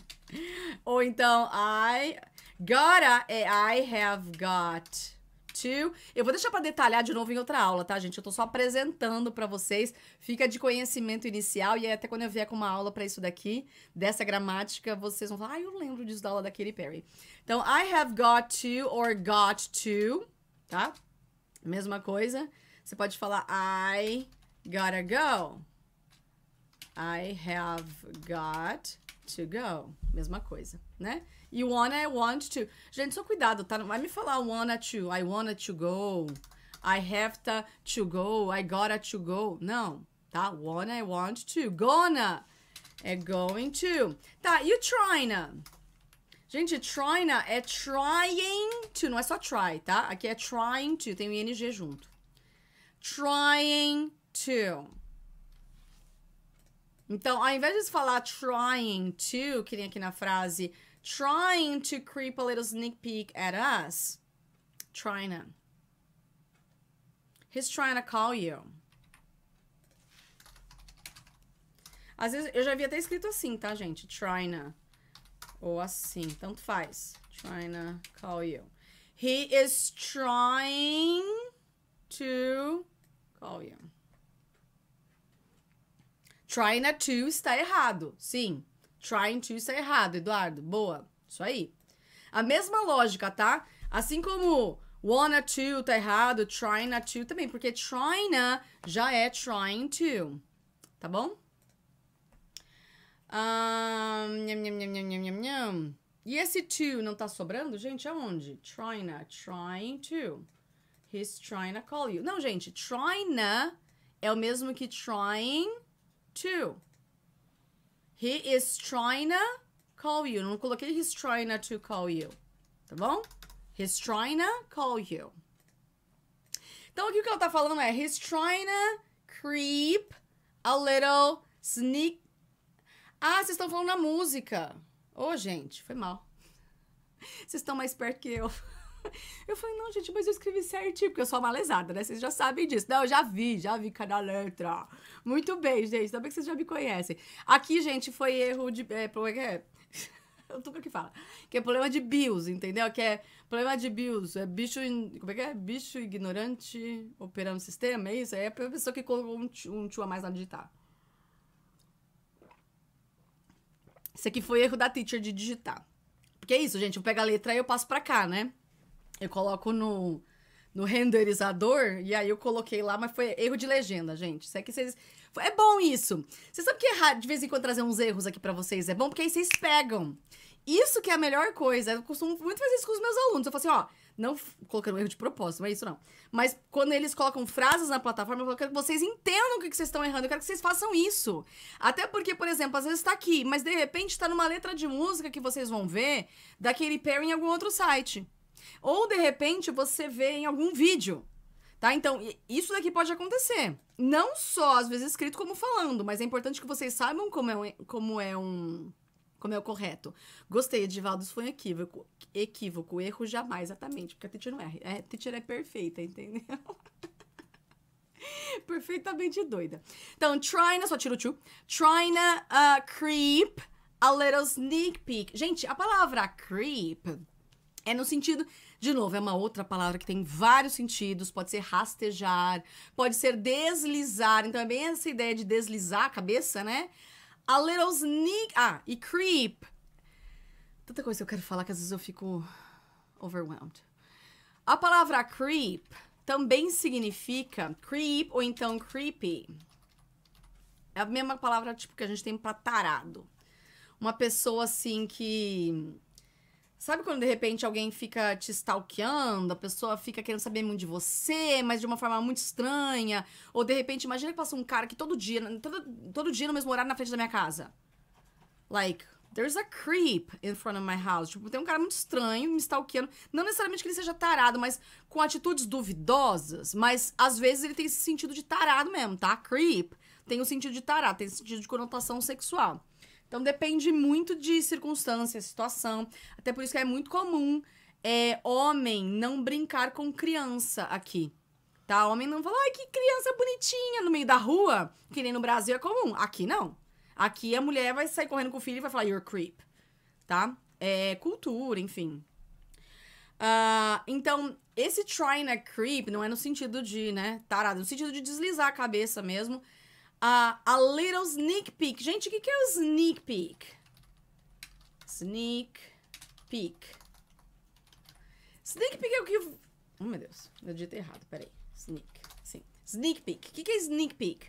Ou então, I gotta é I have got eu vou deixar para detalhar de novo em outra aula, tá, gente? Eu tô só apresentando para vocês. Fica de conhecimento inicial e até quando eu vier com uma aula para isso daqui, dessa gramática, vocês vão falar: "Ah, eu lembro disso da aula da Katy Perry". Então, I have got to or got to, tá? Mesma coisa. Você pode falar I gotta go. I have got to go. Mesma coisa, né? E wanna é want to. Gente, só cuidado, tá? Não vai me falar wanna to. I wanna to go. I have to, to go. I gotta to go. Não, tá? Wanna I want to. Gonna é going to. Tá, e o tryna? Gente, tryna é trying to. Não é só try, tá? Aqui é trying to. Tem o ing junto. Trying to. Então, ao invés de falar trying to, que nem aqui na frase trying to creep a little sneak peek at us. Trying to. He's trying to call you. Às vezes, eu já havia até escrito assim, tá, gente? China. Ou assim, tanto faz. to call you. He is trying to call you. Trying to está errado, sim. Trying to está é errado, Eduardo. Boa. Isso aí. A mesma lógica, tá? Assim como wanna to tá errado, trying to também, porque trying já é trying to. Tá bom? Um, nham, nham, nham, nham, nham, nham. E esse to não tá sobrando, gente? Aonde? Trying, trying to. He's trying to call you. Não, gente, trying é o mesmo que trying to. He is trying to call you. Não coloquei he's trying to call you. Tá bom? He's trying to call you. Então aqui o que ela tá falando é he's trying to creep a little sneak. Ah, vocês estão falando na música. Ô, oh, gente, foi mal. Vocês estão mais perto que eu. Eu falei, não, gente, mas eu escrevi certinho, porque eu sou uma lesada, né? Vocês já sabem disso. Não, eu já vi, já vi cada letra. Muito bem, gente. Ainda bem que vocês já me conhecem. Aqui, gente, foi erro de. É, problema é que é. O que fala. Que é problema de bios, entendeu? Que é problema de bios. É bicho. Como é que é? Bicho ignorante operando o sistema, é isso? É a pessoa que colocou um tio, um tio a mais na digitar. Esse aqui foi erro da teacher de digitar. Porque é isso, gente. Eu pego a letra e eu passo pra cá, né? Eu coloco no, no renderizador, e aí eu coloquei lá, mas foi erro de legenda, gente. Isso é que vocês. É bom isso. Vocês sabem que errar, de vez em quando trazer uns erros aqui para vocês é bom, porque aí vocês pegam. Isso que é a melhor coisa. Eu costumo muito fazer isso com os meus alunos. Eu falo assim, ó, não colocando um erro de propósito, não é isso não. Mas quando eles colocam frases na plataforma, eu quero que vocês entendam o que, que vocês estão errando, eu quero que vocês façam isso. Até porque, por exemplo, às vezes está aqui, mas de repente está numa letra de música que vocês vão ver daquele pair em algum outro site. Ou de repente você vê em algum vídeo. Tá? Então, isso daqui pode acontecer. Não só, às vezes, escrito como falando, mas é importante que vocês saibam como é um. Como é, um, como é o correto. Gostei, Edivaldo, isso foi um equívoco. Equívoco, erro jamais, exatamente. Porque a Titi não erra. É, é, a Titi é perfeita, entendeu? Perfeitamente doida. Então, trying só tiro o trying to uh, ah, creep a little sneak peek. Gente, a palavra creep é no sentido, de novo, é uma outra palavra que tem vários sentidos, pode ser rastejar, pode ser deslizar. Então é bem essa ideia de deslizar a cabeça, né? A little sneak. Ah, e creep. Tanta coisa que eu quero falar que às vezes eu fico overwhelmed. A palavra creep também significa creep ou então creepy. É a mesma palavra tipo que a gente tem para tarado. Uma pessoa assim que Sabe quando de repente alguém fica te stalkeando, a pessoa fica querendo saber muito de você, mas de uma forma muito estranha? Ou de repente, imagina que passa um cara que todo dia, todo, todo dia no mesmo horário na frente da minha casa. Like, there's a creep in front of my house. Tipo, tem um cara muito estranho me stalkeando. Não necessariamente que ele seja tarado, mas com atitudes duvidosas. Mas às vezes ele tem esse sentido de tarado mesmo, tá? Creep tem o um sentido de tarado, tem o um sentido de conotação sexual. Então depende muito de circunstância, situação. Até por isso que é muito comum é, homem não brincar com criança aqui. Tá? Homem não fala, ai, que criança bonitinha no meio da rua, que nem no Brasil é comum. Aqui não. Aqui a mulher vai sair correndo com o filho e vai falar, you're creep. Tá? É cultura, enfim. Uh, então, esse trying to creep não é no sentido de, né, tarado, é no sentido de deslizar a cabeça mesmo a, a little sneak peek. Gente, o que, que é o sneak peek? Sneak peek. Sneak peek é o que... Oh, meu Deus. Eu digitei errado, peraí. Sneak, sim. Sneak peek. O que, que é sneak peek?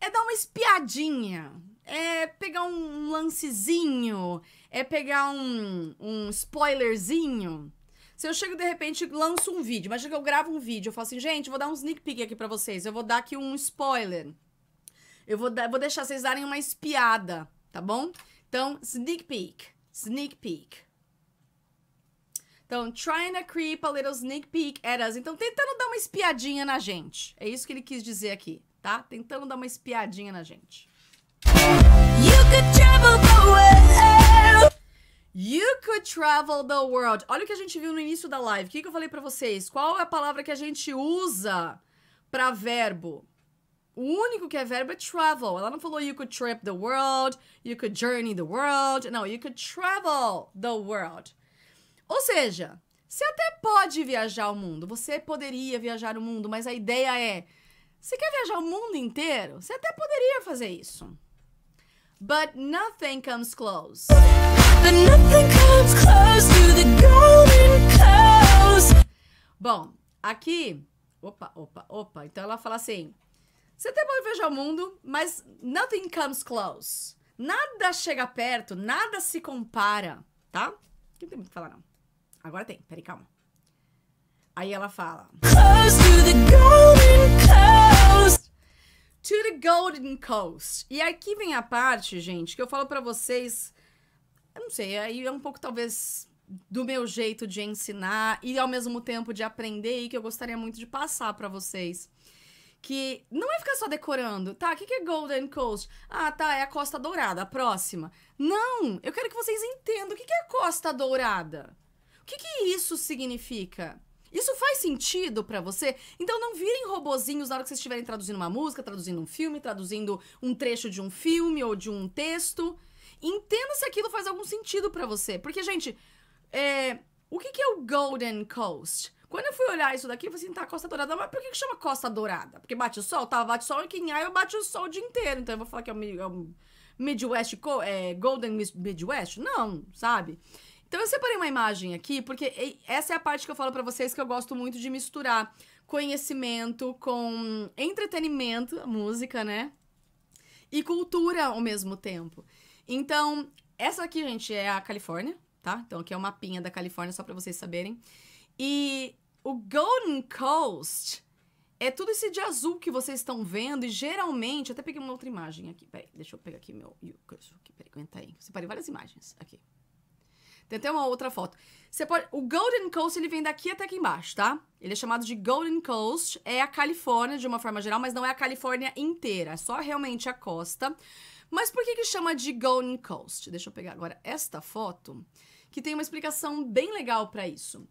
É dar uma espiadinha. É pegar um lancezinho. É pegar um, um spoilerzinho. Se eu chego de repente e lanço um vídeo, imagina que eu gravo um vídeo, eu falo assim, gente, vou dar um sneak peek aqui para vocês, eu vou dar aqui um spoiler. Eu vou, vou deixar vocês darem uma espiada, tá bom? Então, sneak peek. Sneak peek. Então, trying to creep a little sneak peek at us. Então, tentando dar uma espiadinha na gente. É isso que ele quis dizer aqui, tá? Tentando dar uma espiadinha na gente. You could travel the world. You could travel the world. Olha o que a gente viu no início da live. O que, que eu falei para vocês? Qual é a palavra que a gente usa para verbo? O único que é verbo é travel. Ela não falou you could trip the world, you could journey the world. Não, you could travel the world. Ou seja, você até pode viajar o mundo. Você poderia viajar o mundo, mas a ideia é: você quer viajar o mundo inteiro? Você até poderia fazer isso. But nothing comes close. But nothing comes close to the golden close. Bom, aqui. Opa, opa, opa. Então ela fala assim. Você até pode ver o mundo, mas nothing comes close. Nada chega perto, nada se compara, tá? Não tem muito que falar, não. Agora tem, peraí, calma. Aí ela fala. Close to the golden coast. To the golden coast. E aqui vem a parte, gente, que eu falo para vocês. Eu não sei, aí é um pouco talvez do meu jeito de ensinar e ao mesmo tempo de aprender e que eu gostaria muito de passar para vocês que não é ficar só decorando. Tá, o que, que é Golden Coast? Ah, tá, é a Costa Dourada, a próxima. Não! Eu quero que vocês entendam o que, que é a Costa Dourada. O que, que isso significa? Isso faz sentido para você? Então não virem robozinhos na hora que vocês estiverem traduzindo uma música, traduzindo um filme, traduzindo um trecho de um filme ou de um texto. Entenda se aquilo faz algum sentido para você. Porque, gente, é... o que, que é o Golden Coast? Quando eu fui olhar isso daqui, eu falei assim, tá, Costa Dourada, mas por que, que chama Costa Dourada? Porque bate o sol, tá? Bate o sol em eu bate o sol o dia inteiro. Então eu vou falar que é o é um Midwest, é, Golden Midwest? Não, sabe? Então eu separei uma imagem aqui, porque essa é a parte que eu falo para vocês que eu gosto muito de misturar conhecimento com entretenimento, música, né? E cultura ao mesmo tempo. Então, essa aqui, gente, é a Califórnia, tá? Então aqui é o um mapinha da Califórnia, só para vocês saberem. E o Golden Coast é tudo esse de azul que vocês estão vendo e geralmente... Até peguei uma outra imagem aqui. Peraí, deixa eu pegar aqui meu... Aqui, peraí, aguenta aí. Separei várias imagens aqui. Tem até uma outra foto. Você pode... O Golden Coast, ele vem daqui até aqui embaixo, tá? Ele é chamado de Golden Coast. É a Califórnia, de uma forma geral, mas não é a Califórnia inteira. É só realmente a costa. Mas por que que chama de Golden Coast? Deixa eu pegar agora esta foto, que tem uma explicação bem legal para isso.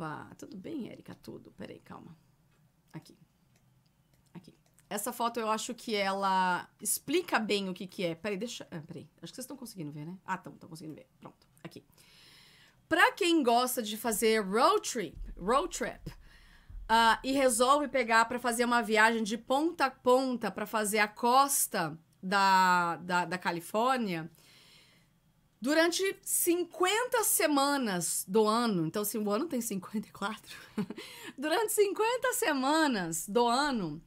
Opa, tudo bem, Érica? Tudo. Peraí, calma. Aqui. Aqui. Essa foto eu acho que ela explica bem o que que é. Peraí, deixa... Ah, peraí. Acho que vocês estão conseguindo ver, né? Ah, estão. Estão conseguindo ver. Pronto. Aqui. Pra quem gosta de fazer road trip, road trip, uh, e resolve pegar para fazer uma viagem de ponta a ponta para fazer a costa da, da, da Califórnia, durante 50 semanas do ano, então se assim, o ano tem 54, durante 50 semanas do ano,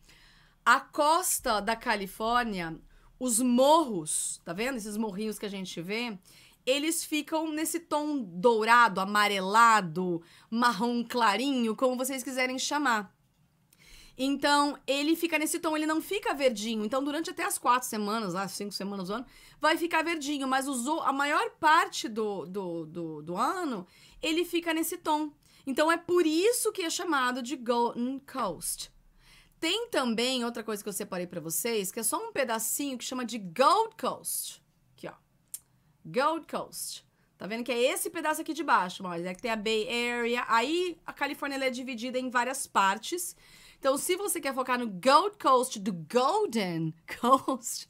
a costa da Califórnia, os morros, tá vendo? Esses morrinhos que a gente vê, eles ficam nesse tom dourado, amarelado, marrom clarinho, como vocês quiserem chamar. Então, ele fica nesse tom, ele não fica verdinho. Então, durante até as quatro semanas, as cinco semanas do ano, vai ficar verdinho. Mas a maior parte do, do, do, do ano, ele fica nesse tom. Então, é por isso que é chamado de Golden Coast. Tem também outra coisa que eu separei para vocês, que é só um pedacinho que chama de Gold Coast. Aqui, ó. Gold Coast. Tá vendo que é esse pedaço aqui de baixo, mas é né? que tem a Bay Area. Aí a Califórnia é dividida em várias partes. Então, se você quer focar no Gold Coast, do Golden Coast,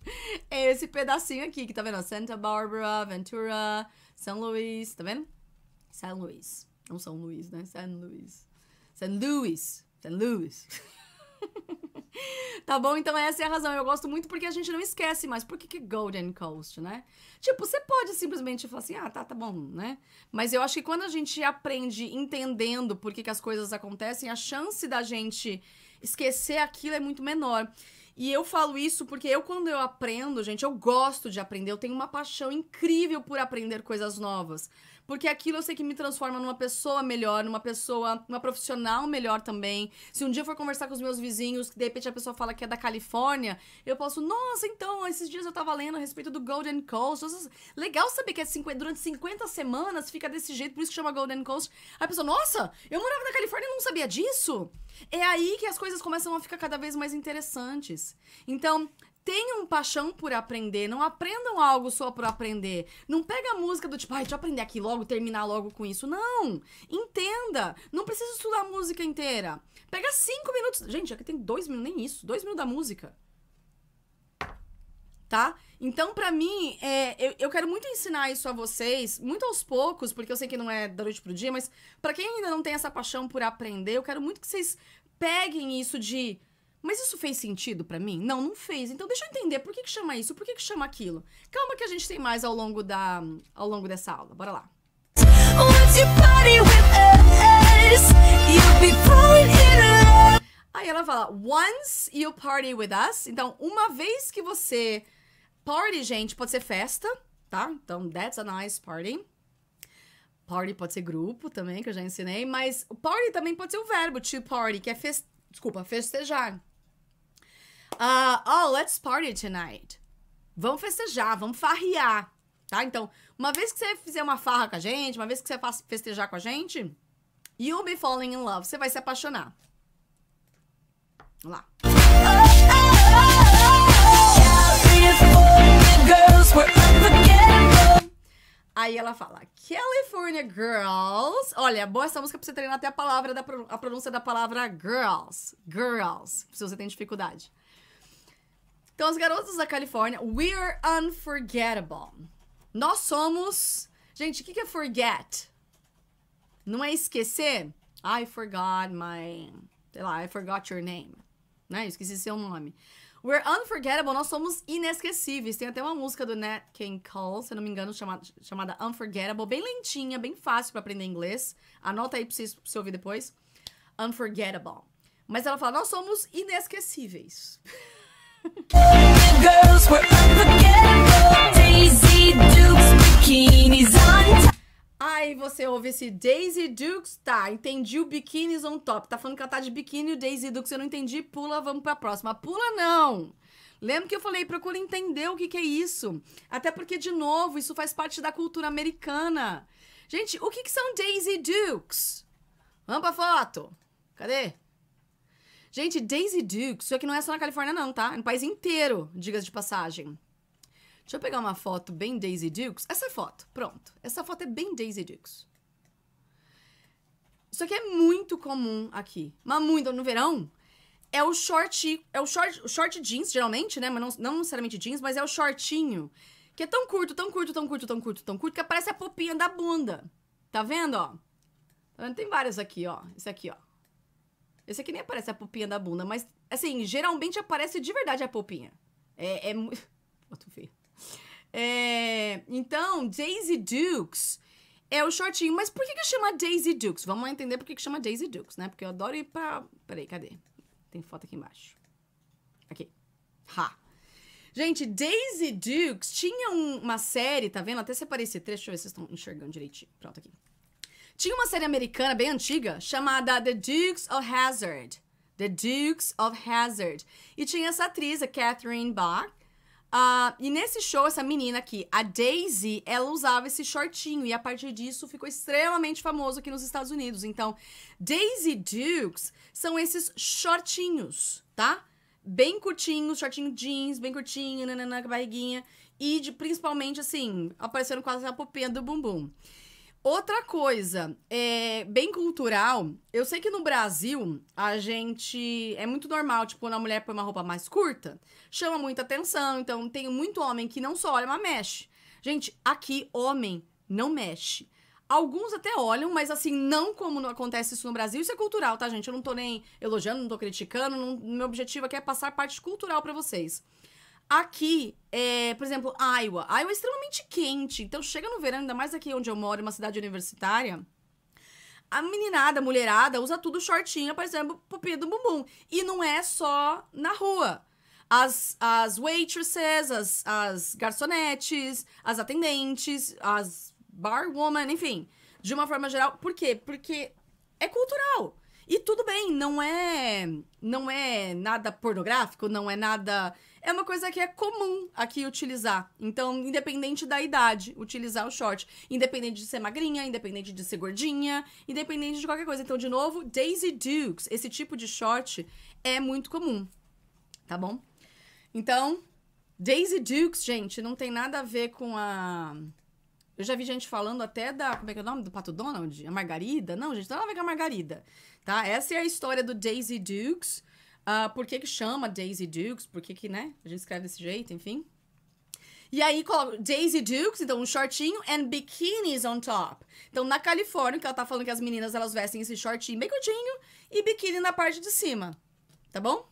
é esse pedacinho aqui que tá vendo? Santa Barbara, Ventura, San Luis tá vendo? San Luis Não São Luís, né? San Luis San Luis San Luís. tá bom? Então essa é a razão. Eu gosto muito porque a gente não esquece mais. Por que, que Golden Coast, né? Tipo, você pode simplesmente falar assim, ah, tá, tá bom, né? Mas eu acho que quando a gente aprende entendendo por que, que as coisas acontecem, a chance da gente esquecer aquilo é muito menor. E eu falo isso porque eu, quando eu aprendo, gente, eu gosto de aprender, eu tenho uma paixão incrível por aprender coisas novas. Porque aquilo eu sei que me transforma numa pessoa melhor, numa pessoa, uma profissional melhor também. Se um dia eu for conversar com os meus vizinhos, que de repente a pessoa fala que é da Califórnia, eu posso, nossa, então, esses dias eu tava lendo a respeito do Golden Coast. Nossa, legal saber que é 50, durante 50 semanas fica desse jeito, por isso que chama Golden Coast. Aí a pessoa, nossa, eu morava na Califórnia e não sabia disso. É aí que as coisas começam a ficar cada vez mais interessantes. Então, tenham paixão por aprender, não aprendam algo só por aprender. Não pega a música do tipo, ai, deixa eu aprender aqui logo, terminar logo com isso. Não! Entenda! Não precisa estudar a música inteira. Pega cinco minutos. Gente, aqui tem dois minutos, nem isso. Dois minutos da música. Tá? Então, para mim, é, eu, eu, quero muito ensinar isso a vocês, muito aos poucos, porque eu sei que não é da noite pro dia, mas para quem ainda não tem essa paixão por aprender, eu quero muito que vocês peguem isso de mas isso fez sentido para mim? Não, não fez. Então deixa eu entender por que, que chama isso, por que, que chama aquilo. Calma que a gente tem mais ao longo, da, ao longo dessa aula. Bora lá. Aí ela fala, once you party with us. Então, uma vez que você. Party, gente, pode ser festa, tá? Então, that's a nice party. Party pode ser grupo também, que eu já ensinei, mas party também pode ser o verbo to party, que é fest Desculpa, festejar. Uh, oh, let's party tonight. Vamos festejar, vamos farrear, tá? Então, uma vez que você fizer uma farra com a gente, uma vez que você festejar com a gente, you'll be falling in love. Você vai se apaixonar. Vamos lá. Aí ela fala, California Girls. Olha, boa essa música pra você treinar até a palavra, da, a pronúncia da palavra girls. Girls, se você tem dificuldade. Então, as garotas da Califórnia, we're unforgettable. Nós somos. Gente, o que é forget? Não é esquecer? I forgot my. Sei lá, I forgot your name. Né? Eu esqueci seu nome. We're unforgettable, nós somos inesquecíveis. Tem até uma música do Nat King Cole, se eu não me engano, chamada, chamada Unforgettable, bem lentinha, bem fácil para aprender inglês. Anota aí pra você, pra você ouvir depois. Unforgettable. Mas ela fala, nós somos inesquecíveis. Aí você ouve esse Daisy Dukes, tá, entendi o bikinis on top. Tá falando que ela tá de biquíni o Daisy Dukes eu não entendi, pula, vamos pra próxima. Pula não! Lembra que eu falei, procura entender o que, que é isso. Até porque, de novo, isso faz parte da cultura americana. Gente, o que, que são Daisy Dukes? Vamos pra foto. Cadê? Gente, Daisy Duke, isso aqui não é só na Califórnia, não, tá? É no país inteiro, digas de passagem. Deixa eu pegar uma foto bem Daisy Dukes. Essa foto, pronto. Essa foto é bem Daisy Dukes. Isso aqui é muito comum aqui. Mas muito no verão é o short, é o short, short jeans geralmente, né, mas não, não necessariamente jeans, mas é o shortinho, que é tão curto, tão curto, tão curto, tão curto, tão curto que aparece a popinha da bunda. Tá vendo, ó? Tá vendo? Tem várias aqui, ó. Esse aqui, ó. Esse aqui nem aparece a pupinha da bunda, mas, assim, geralmente aparece de verdade a pupinha. É. é... Foto feia. É... Então, Daisy Dukes é o shortinho. Mas por que, que chama Daisy Dukes? Vamos entender por que, que chama Daisy Dukes, né? Porque eu adoro ir pra. Peraí, cadê? Tem foto aqui embaixo. Aqui. Ha! Gente, Daisy Dukes tinha um, uma série, tá vendo? Até aparece esse trecho, deixa eu ver se vocês estão enxergando direitinho. Pronto, aqui. Tinha uma série americana bem antiga chamada The Dukes of Hazard. The Dukes of Hazard. E tinha essa atriz, a Catherine Bach. Uh, e nesse show, essa menina aqui, a Daisy, ela usava esse shortinho. E a partir disso ficou extremamente famoso aqui nos Estados Unidos. Então, Daisy Dukes são esses shortinhos, tá? Bem curtinhos, shortinho jeans, bem curtinho, nananã, com barriguinha. E de, principalmente, assim, aparecendo quase a popinha do bumbum. Outra coisa, é, bem cultural, eu sei que no Brasil a gente. É muito normal, tipo, quando a mulher põe uma roupa mais curta, chama muita atenção. Então, tem muito homem que não só olha, mas mexe. Gente, aqui, homem não mexe. Alguns até olham, mas assim, não como não acontece isso no Brasil. Isso é cultural, tá, gente? Eu não tô nem elogiando, não tô criticando. Não, meu objetivo aqui é passar parte cultural para vocês. Aqui, é, por exemplo, Iowa. Iowa é extremamente quente. Então, chega no verão, ainda mais aqui onde eu moro, uma cidade universitária. A meninada, a mulherada, usa tudo shortinho, por exemplo, pupinha do bumbum. E não é só na rua. As, as waitresses, as, as garçonetes, as atendentes, as barwoman, enfim. De uma forma geral. Por quê? Porque é cultural. E tudo bem, não é não é nada pornográfico, não é nada é uma coisa que é comum aqui utilizar. Então, independente da idade, utilizar o short. Independente de ser magrinha, independente de ser gordinha, independente de qualquer coisa. Então, de novo, Daisy Dukes. Esse tipo de short é muito comum. Tá bom? Então, Daisy Dukes, gente, não tem nada a ver com a. Eu já vi gente falando até da. Como é que é o nome? Do Pato Donald? A Margarida? Não, gente, não tem nada a ver com a Margarida. Tá? Essa é a história do Daisy Dukes. Uh, por que, que chama Daisy Dukes? Por que, que, né? A gente escreve desse jeito, enfim. E aí coloca Daisy Dukes, então um shortinho, and bikinis on top. Então, na Califórnia, que ela tá falando que as meninas elas vestem esse shortinho bem curtinho e biquíni na parte de cima. Tá bom?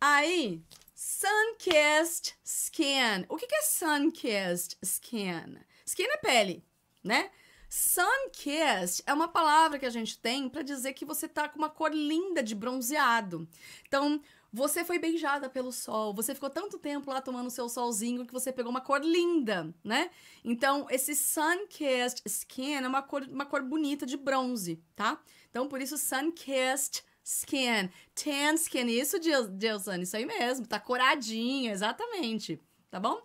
Aí, sun-kissed skin. O que, que é sun-kissed skin? Skin é pele, né? Sun-kissed é uma palavra que a gente tem para dizer que você tá com uma cor linda de bronzeado. Então, você foi beijada pelo sol, você ficou tanto tempo lá tomando seu solzinho que você pegou uma cor linda, né? Então, esse sun-kissed skin é uma cor, uma cor bonita de bronze, tá? Então, por isso, sun-kissed skin, tan skin, isso, Deusane, isso aí mesmo, tá coradinha, exatamente, tá bom?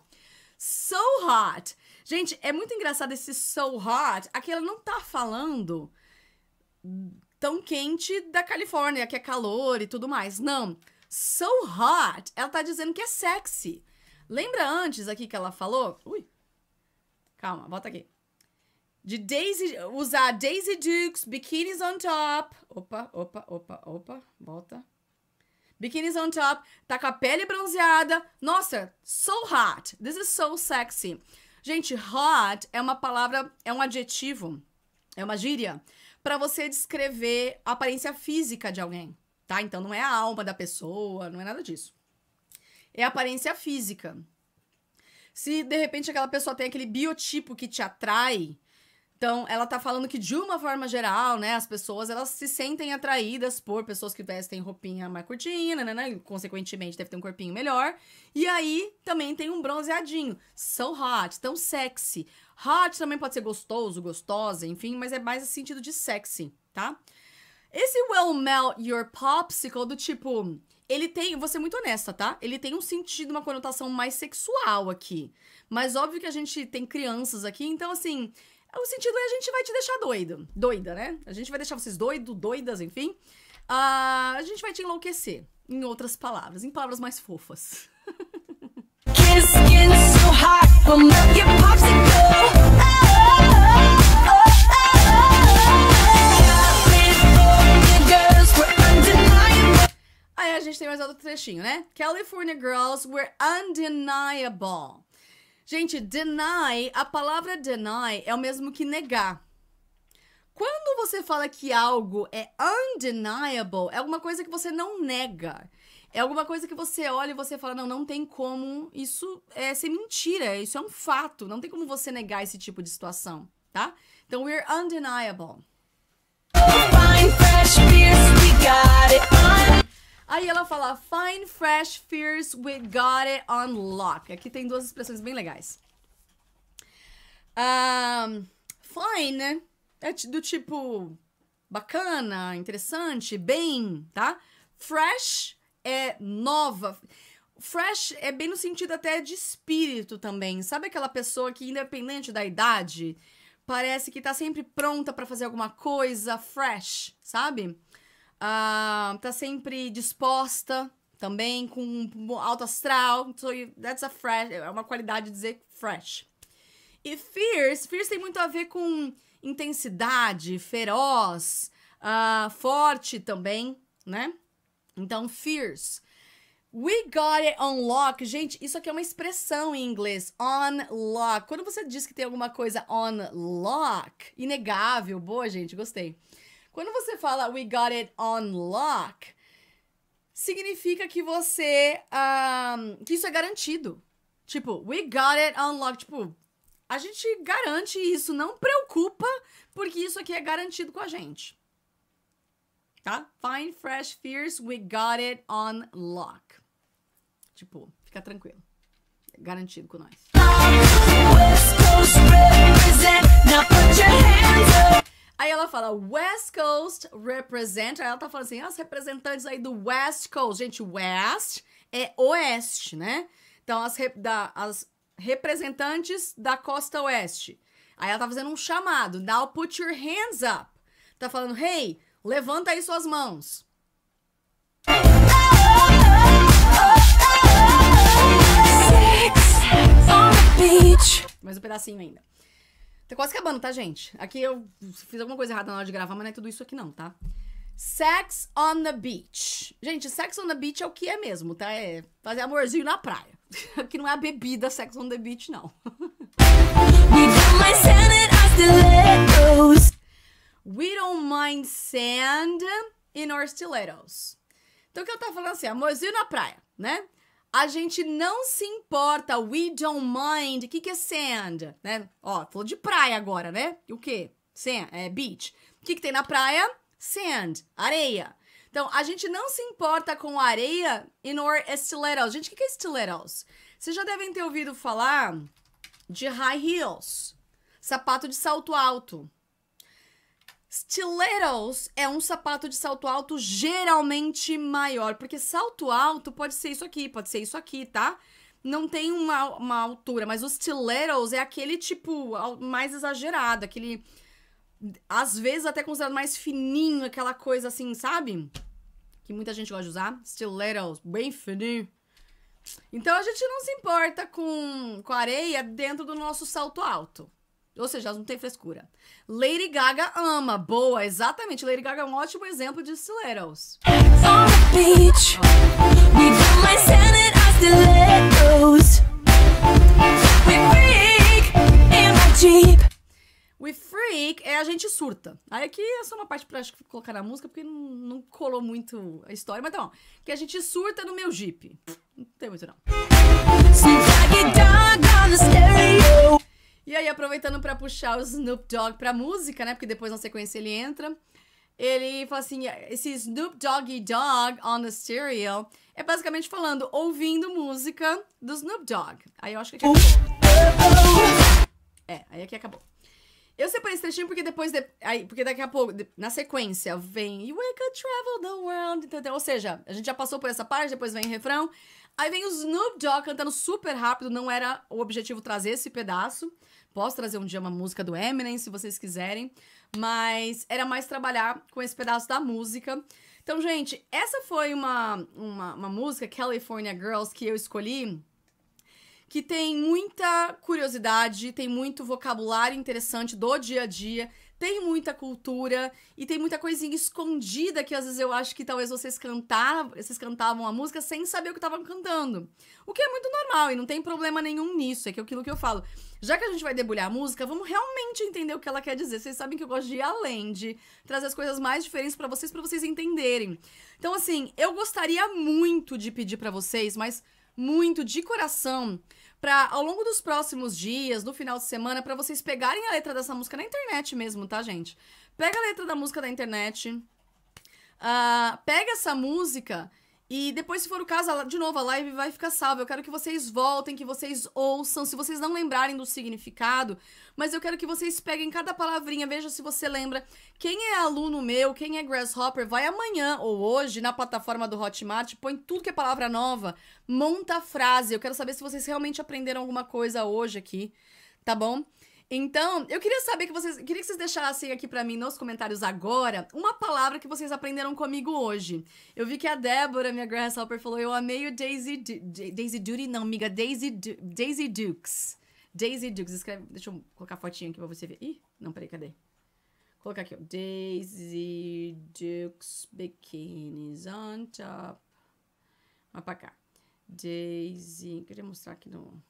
So hot Gente, é muito engraçado esse so hot. Aqui ela não tá falando tão quente da Califórnia, que é calor e tudo mais. Não. So hot, ela tá dizendo que é sexy. Lembra antes aqui que ela falou? Ui. Calma, volta aqui. De Daisy, usar Daisy Dukes, bikinis on top. Opa, opa, opa, opa, volta. Bikinis on top, tá com a pele bronzeada. Nossa, so hot. This is so sexy. Gente, hot é uma palavra, é um adjetivo, é uma gíria para você descrever a aparência física de alguém, tá? Então não é a alma da pessoa, não é nada disso. É a aparência física. Se de repente aquela pessoa tem aquele biotipo que te atrai, então, ela tá falando que de uma forma geral, né, as pessoas elas se sentem atraídas por pessoas que vestem roupinha mais curtinha, né, né, né consequentemente deve ter um corpinho melhor. E aí também tem um bronzeadinho, so hot, tão sexy. Hot também pode ser gostoso, gostosa, enfim, mas é mais no sentido de sexy, tá? Esse will melt your popsicle do tipo, ele tem, vou ser muito honesta, tá? Ele tem um sentido, uma conotação mais sexual aqui. Mas óbvio que a gente tem crianças aqui, então assim, o sentido é a gente vai te deixar doido. Doida, né? A gente vai deixar vocês doido, doidas, enfim. Uh, a gente vai te enlouquecer. Em outras palavras, em palavras mais fofas. Aí a gente tem mais outro trechinho, né? California girls were undeniable. Gente, deny, a palavra deny é o mesmo que negar. Quando você fala que algo é undeniable, é alguma coisa que você não nega. É alguma coisa que você olha e você fala: não, não tem como isso é ser mentira, isso é um fato, não tem como você negar esse tipo de situação, tá? Então, we're undeniable. Fine, fresh beers, we got it. Aí ela fala, fine, fresh, fierce, we got it on lock. Aqui tem duas expressões bem legais. Um, fine né? é do tipo bacana, interessante, bem, tá? Fresh é nova. Fresh é bem no sentido até de espírito também. Sabe aquela pessoa que, independente da idade, parece que tá sempre pronta para fazer alguma coisa fresh, sabe? Ah, tá sempre disposta também, com alto astral. So that's a fresh, é uma qualidade de dizer fresh. E fierce, fierce tem muito a ver com intensidade, feroz, uh, forte também, né? Então, fierce. We got it on lock. Gente, isso aqui é uma expressão em inglês. On lock. Quando você diz que tem alguma coisa on lock, inegável, boa, gente, gostei. Quando você fala we got it on lock, significa que você. Um, que isso é garantido. Tipo, we got it on lock. Tipo, a gente garante isso, não preocupa, porque isso aqui é garantido com a gente. Tá? Fine, fresh, fierce, we got it on lock. Tipo, fica tranquilo. É garantido com nós. Aí ela fala West Coast Represent. Aí ela tá falando assim, as ah, representantes aí do West Coast. Gente, West é oeste, né? Então, as, rep da, as representantes da costa oeste. Aí ela tá fazendo um chamado. Now put your hands up. Tá falando, hey, levanta aí suas mãos. Mais um pedacinho ainda. Tá quase acabando, tá, gente? Aqui eu fiz alguma coisa errada na hora de gravar, mas não é tudo isso aqui não, tá? Sex on the beach. Gente, sex on the beach é o que é mesmo, tá? É fazer amorzinho na praia. Aqui não é a bebida sex on the beach, não. We don't mind sand in our stilettos. Então o que eu tava falando assim, amorzinho na praia, né? A gente não se importa, we don't mind. O que, que é sand? Né? Ó, falou de praia agora, né? o que? Sand, é beach. O que, que tem na praia? Sand, areia. Então, a gente não se importa com areia in our stilettos. Gente, o que é stilettos? Vocês já devem ter ouvido falar de high heels, sapato de salto alto. Stilettos é um sapato de salto alto geralmente maior, porque salto alto pode ser isso aqui, pode ser isso aqui, tá? Não tem uma, uma altura, mas os stilettos é aquele tipo mais exagerado, aquele às vezes até considerado mais fininho, aquela coisa assim, sabe? Que muita gente gosta de usar, stilettos, bem fininho. Então a gente não se importa com, com areia dentro do nosso salto alto. Ou seja, elas não têm frescura. Lady Gaga ama. Boa, exatamente. Lady Gaga é um ótimo exemplo de Stilettos. We Freak é a gente surta. Aí aqui é só uma parte pra acho, colocar na música, porque não, não, colou muito a história, mas tá então, bom. Que a gente surta no meu Jeep. Não tem muito, não. E aí, aproveitando para puxar o Snoop Dogg pra música, né? Porque depois na sequência ele entra. Ele fala assim: esse Snoop Doggy Dog on the Stereo é basicamente falando, ouvindo música do Snoop Dogg. Aí eu acho que aqui acabou. É, aí aqui acabou. Eu separei esse trechinho porque depois. De, aí, porque daqui a pouco, de, na sequência, vem You Wake Up Travel the World. Entendeu? Ou seja, a gente já passou por essa parte, depois vem o refrão. Aí vem o Snoop Dogg cantando super rápido, não era o objetivo trazer esse pedaço. Posso trazer um dia uma música do Eminem, se vocês quiserem. Mas era mais trabalhar com esse pedaço da música. Então, gente, essa foi uma, uma, uma música, California Girls, que eu escolhi que tem muita curiosidade, tem muito vocabulário interessante do dia a dia, tem muita cultura e tem muita coisinha escondida que às vezes eu acho que talvez vocês cantavam, vocês cantavam a música sem saber o que estavam cantando. O que é muito normal e não tem problema nenhum nisso, é que é aquilo que eu falo. Já que a gente vai debulhar a música, vamos realmente entender o que ela quer dizer. Vocês sabem que eu gosto de ir além, de trazer as coisas mais diferentes para vocês para vocês entenderem. Então assim, eu gostaria muito de pedir para vocês, mas muito de coração para ao longo dos próximos dias, no final de semana, para vocês pegarem a letra dessa música na internet mesmo, tá, gente? Pega a letra da música da internet. Uh, pega essa música e depois, se for o caso, de novo, a live vai ficar salva. Eu quero que vocês voltem, que vocês ouçam. Se vocês não lembrarem do significado, mas eu quero que vocês peguem cada palavrinha, vejam se você lembra. Quem é aluno meu, quem é Grasshopper, vai amanhã ou hoje na plataforma do Hotmart, põe tudo que é palavra nova, monta a frase. Eu quero saber se vocês realmente aprenderam alguma coisa hoje aqui, tá bom? Então, eu queria saber que vocês. Queria que vocês deixassem aqui para mim nos comentários agora uma palavra que vocês aprenderam comigo hoje. Eu vi que a Débora, minha Grasshopper, falou: Eu amei o Daisy, du Daisy Duty, não, amiga, Daisy, du Daisy Dukes. Daisy Dukes, escreve. Deixa eu colocar a fotinha aqui pra você ver. Ih, não, peraí, cadê? Vou colocar aqui, ó. Daisy Dukes Bikinis on top. Vai pra cá. Daisy. Queria mostrar aqui no.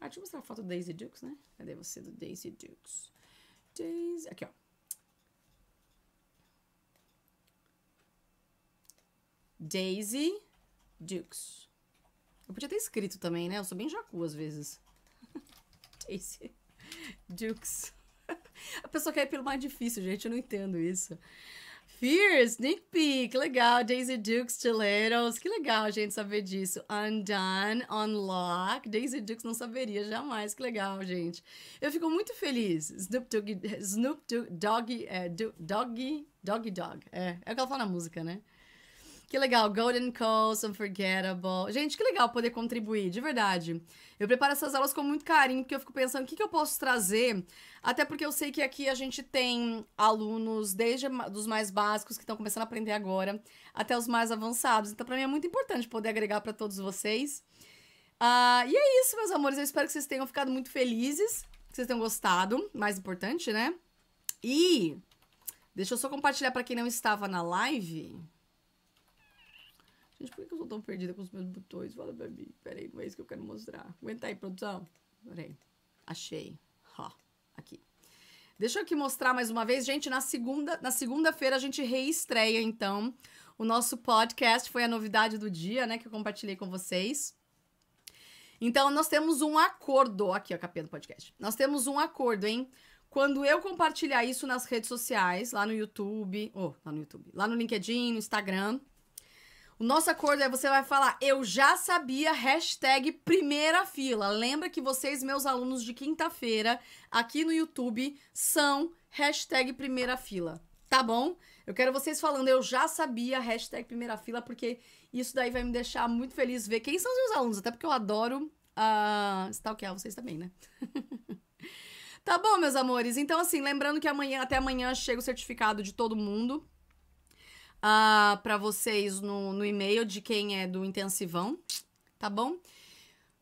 Ah, deixa eu mostrar a foto do Daisy Dukes, né? Cadê você do Daisy Dukes? Daisy... Aqui, ó. Daisy Dukes. Eu podia ter escrito também, né? Eu sou bem jacu às vezes. Daisy Dukes. A pessoa quer ir pelo mais difícil, gente. Eu não entendo isso. Fear, Sneak Peek, legal. Daisy Dukes, Stilettos, que legal, gente, saber disso. Undone, Unlock, Daisy Dukes não saberia jamais, que legal, gente. Eu fico muito feliz. Snoop Dogg, Snoop Dogg, Doggy, é, eh, Doggy, Doggy Dog, é, é o que ela fala na música, né? Que legal, Golden Coast, Unforgettable. Gente, que legal poder contribuir, de verdade. Eu preparo essas aulas com muito carinho, porque eu fico pensando o que, que eu posso trazer, até porque eu sei que aqui a gente tem alunos desde dos mais básicos, que estão começando a aprender agora, até os mais avançados. Então, para mim é muito importante poder agregar para todos vocês. Uh, e é isso, meus amores. Eu espero que vocês tenham ficado muito felizes, que vocês tenham gostado, mais importante, né? E deixa eu só compartilhar para quem não estava na live. Gente, por que eu sou tão perdida com os meus botões? Fala pra mim. Peraí, não é isso que eu quero mostrar. Aguenta aí, produção. Peraí. Achei. Ó, aqui. Deixa eu aqui mostrar mais uma vez, gente. Na segunda, na segunda-feira a gente reestreia, então, o nosso podcast. Foi a novidade do dia, né? Que eu compartilhei com vocês. Então, nós temos um acordo. Aqui, ó, capinha do podcast. Nós temos um acordo, hein? Quando eu compartilhar isso nas redes sociais, lá no YouTube, ou oh, lá no YouTube, lá no LinkedIn, no Instagram, o nosso acordo é você vai falar, eu já sabia, hashtag primeira fila. Lembra que vocês, meus alunos de quinta-feira, aqui no YouTube, são hashtag primeira fila, tá bom? Eu quero vocês falando, eu já sabia, hashtag primeira fila, porque isso daí vai me deixar muito feliz ver quem são os meus alunos, até porque eu adoro uh, stalkear vocês também, né? tá bom, meus amores? Então, assim, lembrando que amanhã, até amanhã chega o certificado de todo mundo, uh, para vocês no, no e-mail de quem é do intensivão, tá bom?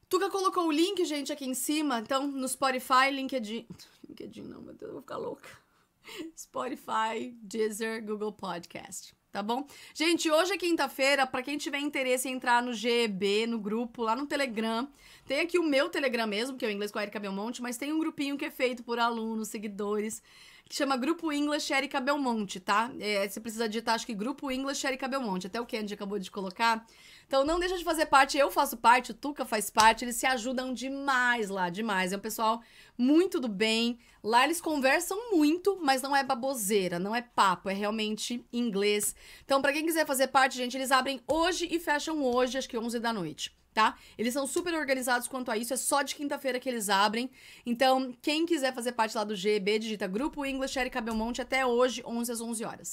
Tuca colocou o link, gente, aqui em cima. Então, no Spotify, LinkedIn. LinkedIn não, meu Deus, eu vou ficar louca. Spotify, Deezer, Google Podcast. Tá bom? Gente, hoje é quinta-feira. Para quem tiver interesse em entrar no GEB, no grupo, lá no Telegram, tem aqui o meu Telegram mesmo, que é o Inglês com a Erika Belmonte, mas tem um grupinho que é feito por alunos, seguidores que chama Grupo English Erika Belmonte, tá? É, você precisa digitar, acho que Grupo English Erika Belmonte, até o Candy acabou de colocar. Então não deixa de fazer parte, eu faço parte, o Tuca faz parte, eles se ajudam demais lá, demais. É um pessoal muito do bem. Lá eles conversam muito, mas não é baboseira, não é papo, é realmente inglês. Então, para quem quiser fazer parte, gente, eles abrem hoje e fecham hoje, acho que 11 da noite tá? Eles são super organizados quanto a isso, é só de quinta-feira que eles abrem. Então, quem quiser fazer parte lá do GB, digita Grupo English Erika Belmonte até hoje, 11 às 11 horas,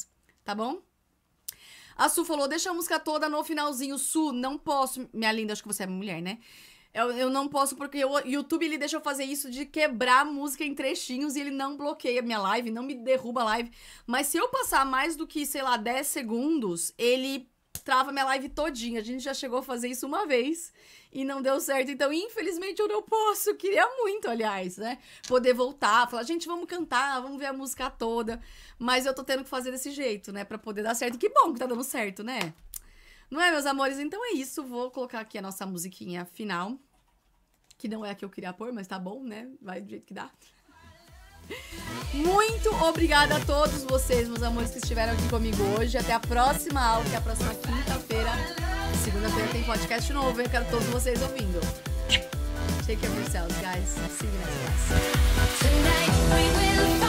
tá bom? A Su falou, deixa a música toda no finalzinho. Su, não posso. Minha linda, acho que você é mulher, né? Eu, eu não posso, porque o YouTube ele deixa eu fazer isso de quebrar a música em trechinhos e ele não bloqueia minha live, não me derruba a live. Mas se eu passar mais do que, sei lá, 10 segundos, ele trava minha live todinha. A gente já chegou a fazer isso uma vez e não deu certo. Então, infelizmente, eu não posso. Eu queria muito, aliás, né? Poder voltar, falar, gente, vamos cantar, vamos ver a música toda. Mas eu tô tendo que fazer desse jeito, né? Pra poder dar certo. que bom que tá dando certo, né? Não é, meus amores? Então é isso. Vou colocar aqui a nossa musiquinha final. Que não é a que eu queria pôr, mas tá bom, né? Vai do jeito que dá. Muito obrigada a todos vocês, meus amores, que estiveram aqui comigo hoje. Até a próxima aula, que é a próxima quinta-feira. Segunda-feira tem podcast novo. Eu quero todos vocês ouvindo. Take care of yourselves, guys. See you next class.